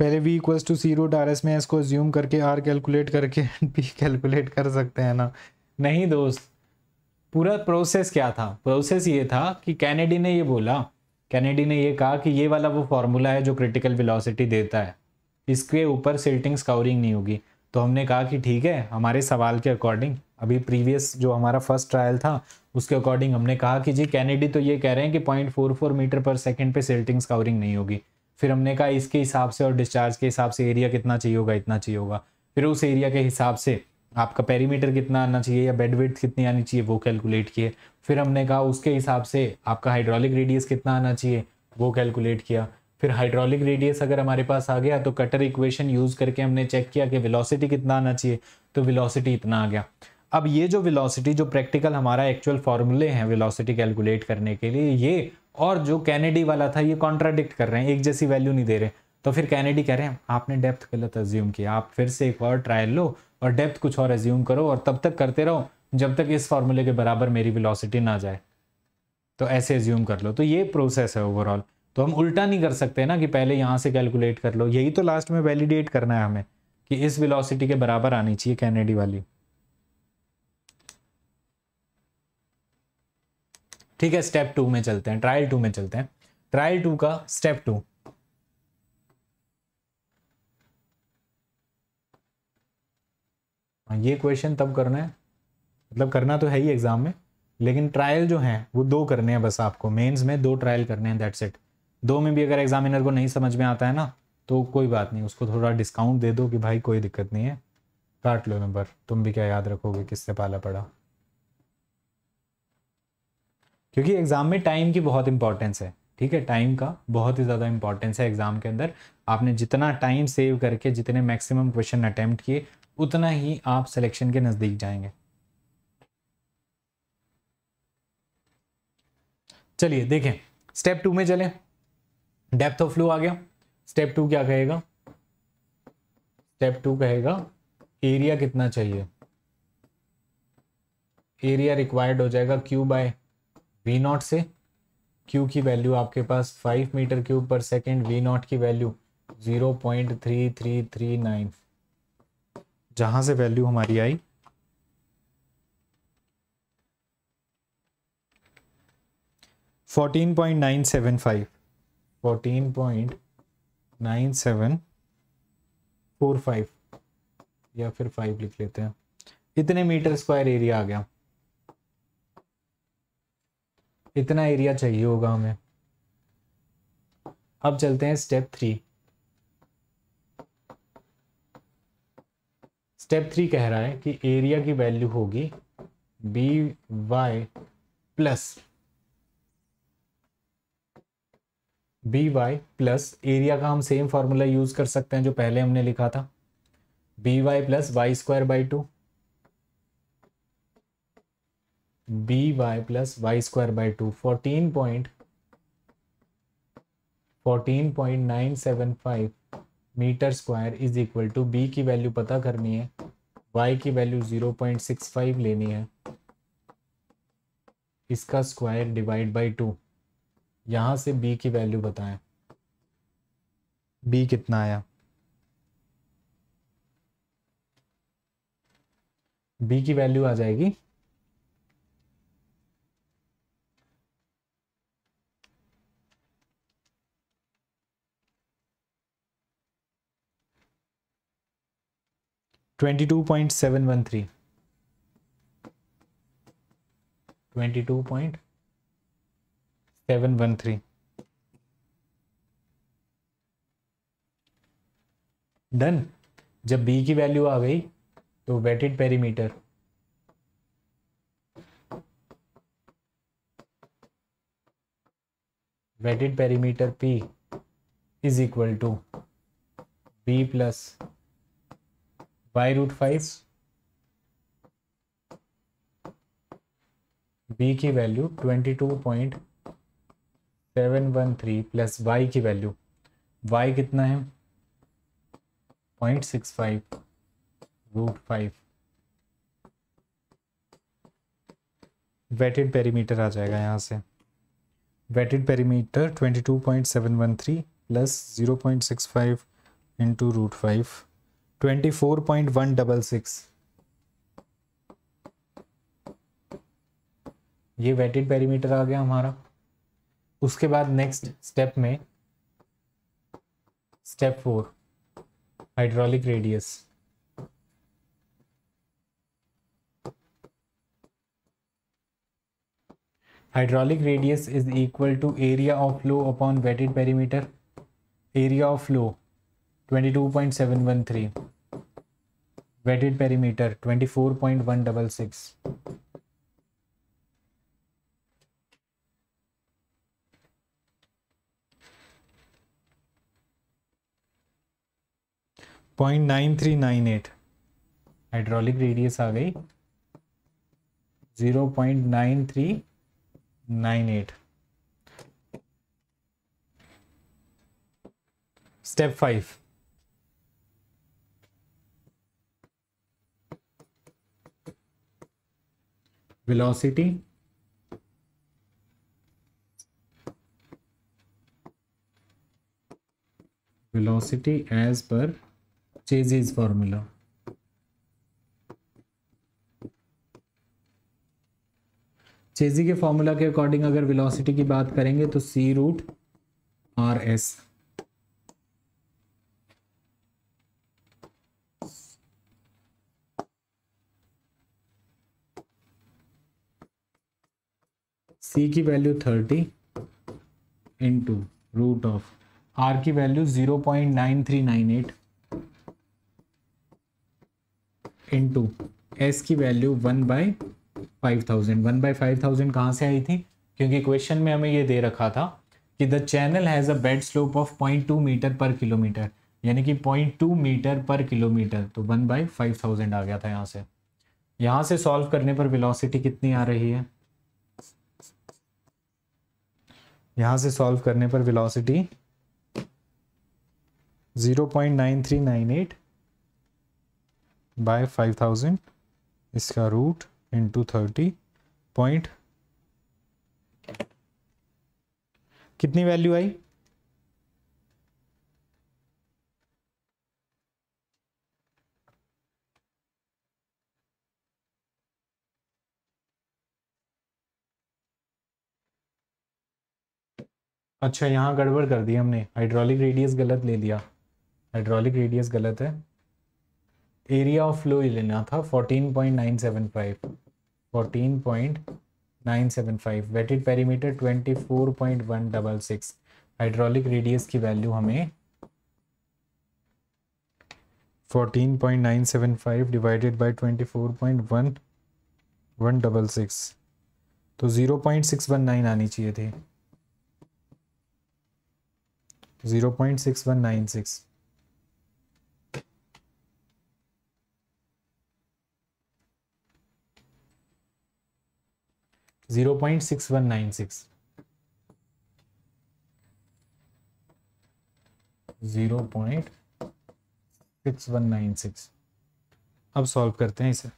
पहले v इक्वल्स टू जीरो डार एस में एस को ज्यूम करके आर कैलकुलेट करके पी [laughs] कैलकुलेट कर सकते हैं ना नहीं दोस्त पूरा प्रोसेस क्या था प्रोसेस ये था कि कैनेडी ने ये बोला कैनेडी ने ये कहा कि ये वाला वो फार्मूला है जो क्रिटिकल वेलोसिटी देता है इसके ऊपर सिल्टिंग स्कोरिंग नहीं होगी तो हमने कहा कि ठीक है हमारे सवाल के अकॉर्डिंग अभी प्रीवियस जो हमारा फर्स्ट ट्रायल था उसके अकॉर्डिंग हमने कहा कि जी कैनेडी तो ये कह रहे हैं कि point four four metre per second पे सेल्टिंग स्कोरिंग नहीं होगी फिर हमने कहा इसके हिसाब से और डिस्चार्ज के हिसाब से एरिया कितना चाहिए होगा इतना चाहिए होगा फिर उस एरिया के हिसाब से आपका पेरीमीटर कितना आना चाहिए या बेड कितनी आनी चाहिए वो कैलकुलेट किए फिर हमने कहा उसके हिसाब से आपका हाइड्रोलिक रेडियस कितना आना चाहिए वो कैलकुलेट किया फिर हाइड्रोलिक रेडियस अगर हमारे पास आ गया तो कटर इक्वेशन यूज़ करके हमने चेक किया कि वेलोसिटी कितना आना चाहिए तो वेलोसिटी इतना आ गया अब ये जो वेलोसिटी जो प्रैक्टिकल हमारा एक्चुअल फॉर्मूले हैं वेलोसिटी कैलकुलेट करने के लिए ये और जो कैनेडी वाला था ये कॉन्ट्राडिक्ट कर रहे हैं एक जैसी वैल्यू नहीं दे रहे तो फिर कैनेडी कह रहे हैं आपने डेप्थ गलत एज्यूम किया आप फिर से एक और ट्रायल लो और डेप्थ कुछ और एज्यूम करो और तब तक करते रहो जब तक इस फॉर्मूले के बराबर मेरी विलोसिटी ना जाए तो ऐसे एज्यूम कर लो तो ये प्रोसेस है ओवरऑल तो हम उल्टा नहीं कर सकते ना कि पहले यहाँ से कैलकुलेट कर लो यही तो लास्ट में वैलिडेट करना है हमें कि इस विलोसिटी के बराबर आनी चाहिए कैनेडी वाली ठीक है स्टेप टू में चलते हैं ट्रायल टू में चलते हैं ट्रायल टू का स्टेप टू हाँ, ये क्वेश्चन तब करना है मतलब करना तो है ही एग्जाम में लेकिन ट्रायल जो है वो दो करने हैं बस आपको मेंस में दो ट्रायल करने हैं दैट्स इट दो में भी अगर एग्जामिनर को नहीं समझ में आता है ना तो कोई बात नहीं उसको थोड़ा डिस्काउंट दे दो कि भाई कोई दिक्कत नहीं है काट लो नंबर तुम भी क्या याद रखोगे किससे पाला पड़ा क्योंकि एग्ज़ाम में टाइम की बहुत इंपॉर्टेंस है ठीक है टाइम का बहुत ही ज़्यादा इंपॉर्टेंस है एग्ज़ाम के अंदर आपने जितना टाइम सेव करके जितने मैक्सिमम क्वेश्चन अटैम्प्ट किए उतना ही आप सिलेक्शन के नज़दीक जाएंगे चलिए देखें स्टेप टू में चलें डेप्थ ऑफ फ्लू आ गया स्टेप टू क्या कहेगा स्टेप टू कहेगा एरिया कितना चाहिए एरिया रिक्वायर्ड हो जाएगा क्यू बाय वी नॉट से क्यू की वैल्यू आपके पास five metre cube per second V naught की value zero point three three three nine जहां से वैल्यू हमारी आई fourteen point nine seven five fourteen point nine seven four five या फिर फाइव लिख लेते हैं इतने मीटर स्क्वायर एरिया आ गया इतना एरिया चाहिए होगा हमें अब चलते हैं स्टेप थ्री स्टेप थ्री कह रहा है कि एरिया की वैल्यू होगी B Y plus B Y plus area का हम सेम फॉर्मूला यूज कर सकते हैं जो पहले हमने लिखा था B Y plus Y square by two B Y plus Y square by two fourteen point fourteen point nine seven five metre square is equal to B की वैल्यू पता करनी है वाई की value zero point six five लेनी है इसका square divide by two यहां से बी की वैल्यू बताएं बी कितना आया बी की वैल्यू आ जाएगी डन जब बी की वैल्यू आ गई तो wetted perimeter wetted perimeter P is equal to B plus y root five B की value twenty two point seven one three plus Y की वैल्यू वाई कितना है point six five root five wetted perimeter आ जाएगा यहाँ से wetted perimeter twenty two point seven one three plus zero point six five into root five twenty four point one double six ये wetted perimeter आ गया हमारा उसके बाद next step में step four hydraulic radius hydraulic radius is equal to area of flow upon wetted perimeter area of flow point one double six point nine three nine eight hydraulic radius आ गई zero point nine three nine eight step five velocity velocity as per Chase's formula Chezy के formula के according अगर velocity की बात करेंगे तो C root R S C की value thirty into root of R की value zero point nine three nine eight into S की value one by five thousand one by five thousand कहाँ से आई थी क्योंकि क्वेश्चन में हमें ये दे रखा था कि the channel has a bed slope of point two metre per kilometre यानी कि point two metre per kilometre तो वन बाई फाइव थाउजेंड आ गया था यहाँ से यहाँ से सॉल्व करने पर वेलोसिटी कितनी आ रही है यहां से सॉल्व करने पर वेलोसिटी 0.9398 बाय 5000 इसका रूट इंटू थर्टी पॉइंट कितनी वैल्यू आई अच्छा यहाँ गड़बड़ कर दी हमने हाइड्रोलिक रेडियस गलत ले लिया हाइड्रोलिक रेडियस गलत है एरिया ऑफ फ्लो लेना था 14.975 14.975 वेटेड पेरीमीटर 24.166 हाइड्रोलिक रेडियस की वैल्यू हमें 14.975 डिवाइडेड बाय 24.1 166 तो 0.619 आनी चाहिए थी zero point six one nine six zero point six one nine six zero point six one nine six अब सॉल्व करते हैं इसे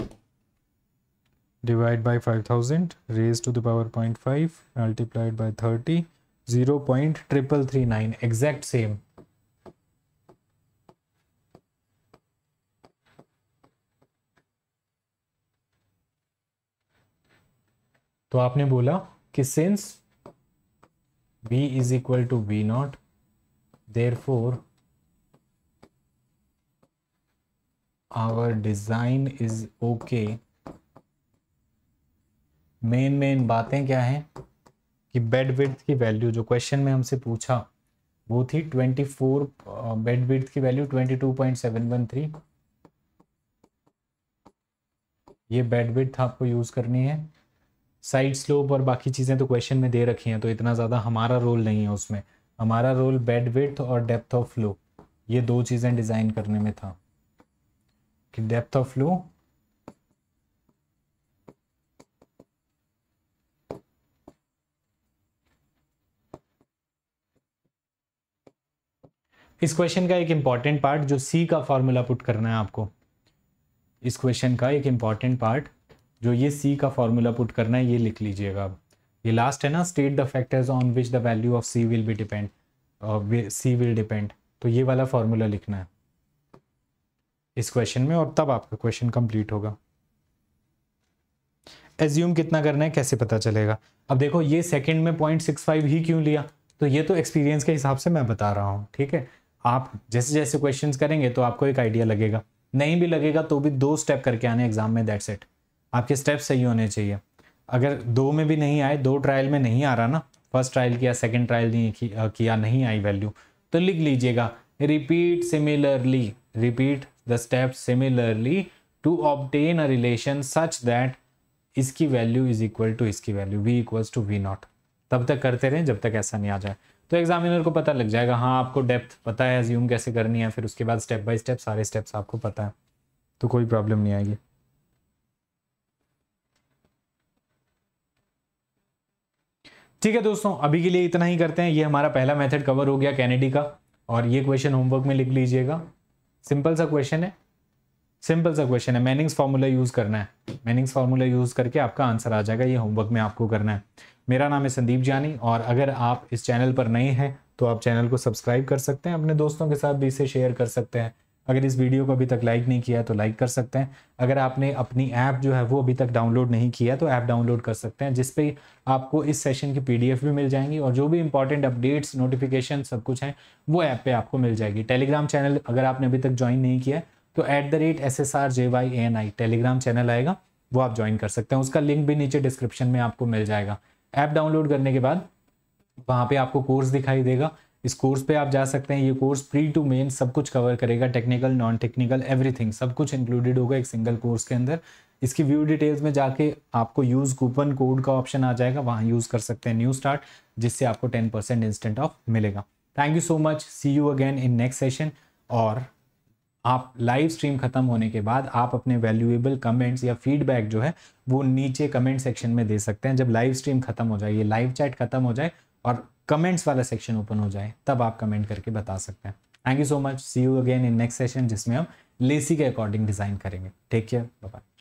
divide by five thousand raise to the power point five multiplied by thirty zero point triple three nine exact same तो आपने बोला कि since b is equal to B naught therefore our design is okay main main बातें क्या हैं कि bed width value वैल्यू जो क्वेश्चन में हमसे पूछा वो थी 24 बेड विड्थ की वैल्यू 22.713 ये बेड विड्थ आपको यूज़ करनी है साइड स्लोप और बाकी चीज़ें तो क्वेश्चन में दे रखी हैं तो इतना ज़्यादा हमारा रोल नहीं है उसमें हमारा रोल बेड विथ और डेप्थ ऑफ फ्लो ये दो चीज़ें डिज़ाइन करने में था कि डेप्थ ऑफ फ्लो इस क्वेश्चन का एक इंपॉर्टेंट पार्ट जो सी का फॉर्मूला पुट करना है आपको इस क्वेश्चन का एक इंपॉर्टेंट पार्ट जो ये सी का फॉर्मूला पुट करना है ये लिख लीजिएगा आप ये लास्ट है ना state the factors on which the value of C will be depend C will depend तो ये वाला फॉर्मूला लिखना है इस क्वेश्चन में और तब आपका क्वेश्चन कंप्लीट होगा एज्यूम कितना करना है कैसे पता चलेगा अब देखो ये सेकंड में पॉइंट सिक्स फाइव ही क्यों लिया तो ये तो एक्सपीरियंस के हिसाब से मैं बता रहा हूँ ठीक है आप जैसे जैसे क्वेश्चंस करेंगे तो आपको एक आइडिया लगेगा नहीं भी लगेगा तो भी दो स्टेप करके आने एग्जाम में दैट सेट आपके स्टेप सही होने चाहिए अगर दो में भी नहीं आए दो ट्रायल में नहीं आ रहा ना फर्स्ट ट्रायल किया सेकेंड ट्रायल नहीं किया नहीं आई वैल्यू तो लिख लीजिएगा repeat similarly repeat the step similarly to obtain a relation such that इसकी वैल्यू इज इक्वल टू इसकी value V equals to V naught तब तक करते रहें जब तक ऐसा नहीं आ जाए तो एग्जामिनर को पता लग जाएगा हाँ आपको डेप्थ पता है ज्यूम कैसे करनी है फिर उसके बाद स्टेप बाय स्टेप सारे स्टेप्स आपको पता है तो कोई प्रॉब्लम नहीं आएगी ठीक है दोस्तों अभी के लिए इतना ही करते हैं ये हमारा पहला मेथड कवर हो गया कैनेडी का और ये क्वेश्चन होमवर्क में लिख लीजिएगा सिंपल सा क्वेश्चन है सिंपल सा क्वेश्चन है मैनिंग्स फार्मूला यूज़ करना है मैनिंग्स फार्मूला यूज़ करके आपका आंसर आ जाएगा ये होमवर्क में आपको करना है मेरा नाम है संदीप जानी और अगर आप इस चैनल पर नए हैं तो आप चैनल को सब्सक्राइब कर सकते हैं अपने दोस्तों के साथ भी इसे शेयर कर सकते हैं अगर इस वीडियो को अभी तक लाइक नहीं किया है तो लाइक कर सकते हैं अगर आपने अपनी ऐप जो है वो अभी तक डाउनलोड नहीं किया तो ऐप डाउनलोड कर सकते हैं जिसपे आपको इस सेशन की पीडीएफ भी मिल जाएंगी और जो भी इंपॉर्टेंट अपडेट्स नोटिफिकेशन सब कुछ है वो ऐप पे आपको मिल जाएगी टेलीग्राम चैनल अगर आपने अभी तक ज्वाइन नहीं किया तो at the rate S S R J Y N I Telegram channel आएगा वो आप ज्वाइन कर सकते हैं उसका लिंक भी नीचे डिस्क्रिप्शन में आपको मिल जाएगा ऐप डाउनलोड करने के बाद वहाँ पे आपको कोर्स दिखाई देगा इस कोर्स पे आप जा सकते हैं ये कोर्स फ्री टू मेन सब कुछ कवर करेगा टेक्निकल नॉन टेक्निकल एवरीथिंग सब कुछ इंक्लूडेड होगा एक सिंगल कोर्स के अंदर इसकी व्यू डिटेल्स में जाके आपको यूज़ कूपन कोड का ऑप्शन आ जाएगा वहाँ यूज़ कर सकते हैं न्यू स्टार्ट जिससे आपको टेन परसेंट इंस्टेंट ऑफ मिलेगा thank you so much see you again in next session और आप लाइव स्ट्रीम ख़त्म होने के बाद आप अपने वैल्यूएबल कमेंट्स या फीडबैक जो है वो नीचे कमेंट सेक्शन में दे सकते हैं जब लाइव स्ट्रीम ख़त्म हो जाए ये लाइव चैट ख़त्म हो जाए और कमेंट्स वाला सेक्शन ओपन हो जाए तब आप कमेंट करके बता सकते हैं thank you so much see you again in next session जिसमें हम लेसी के अकॉर्डिंग डिज़ाइन करेंगे टेक केयर बाय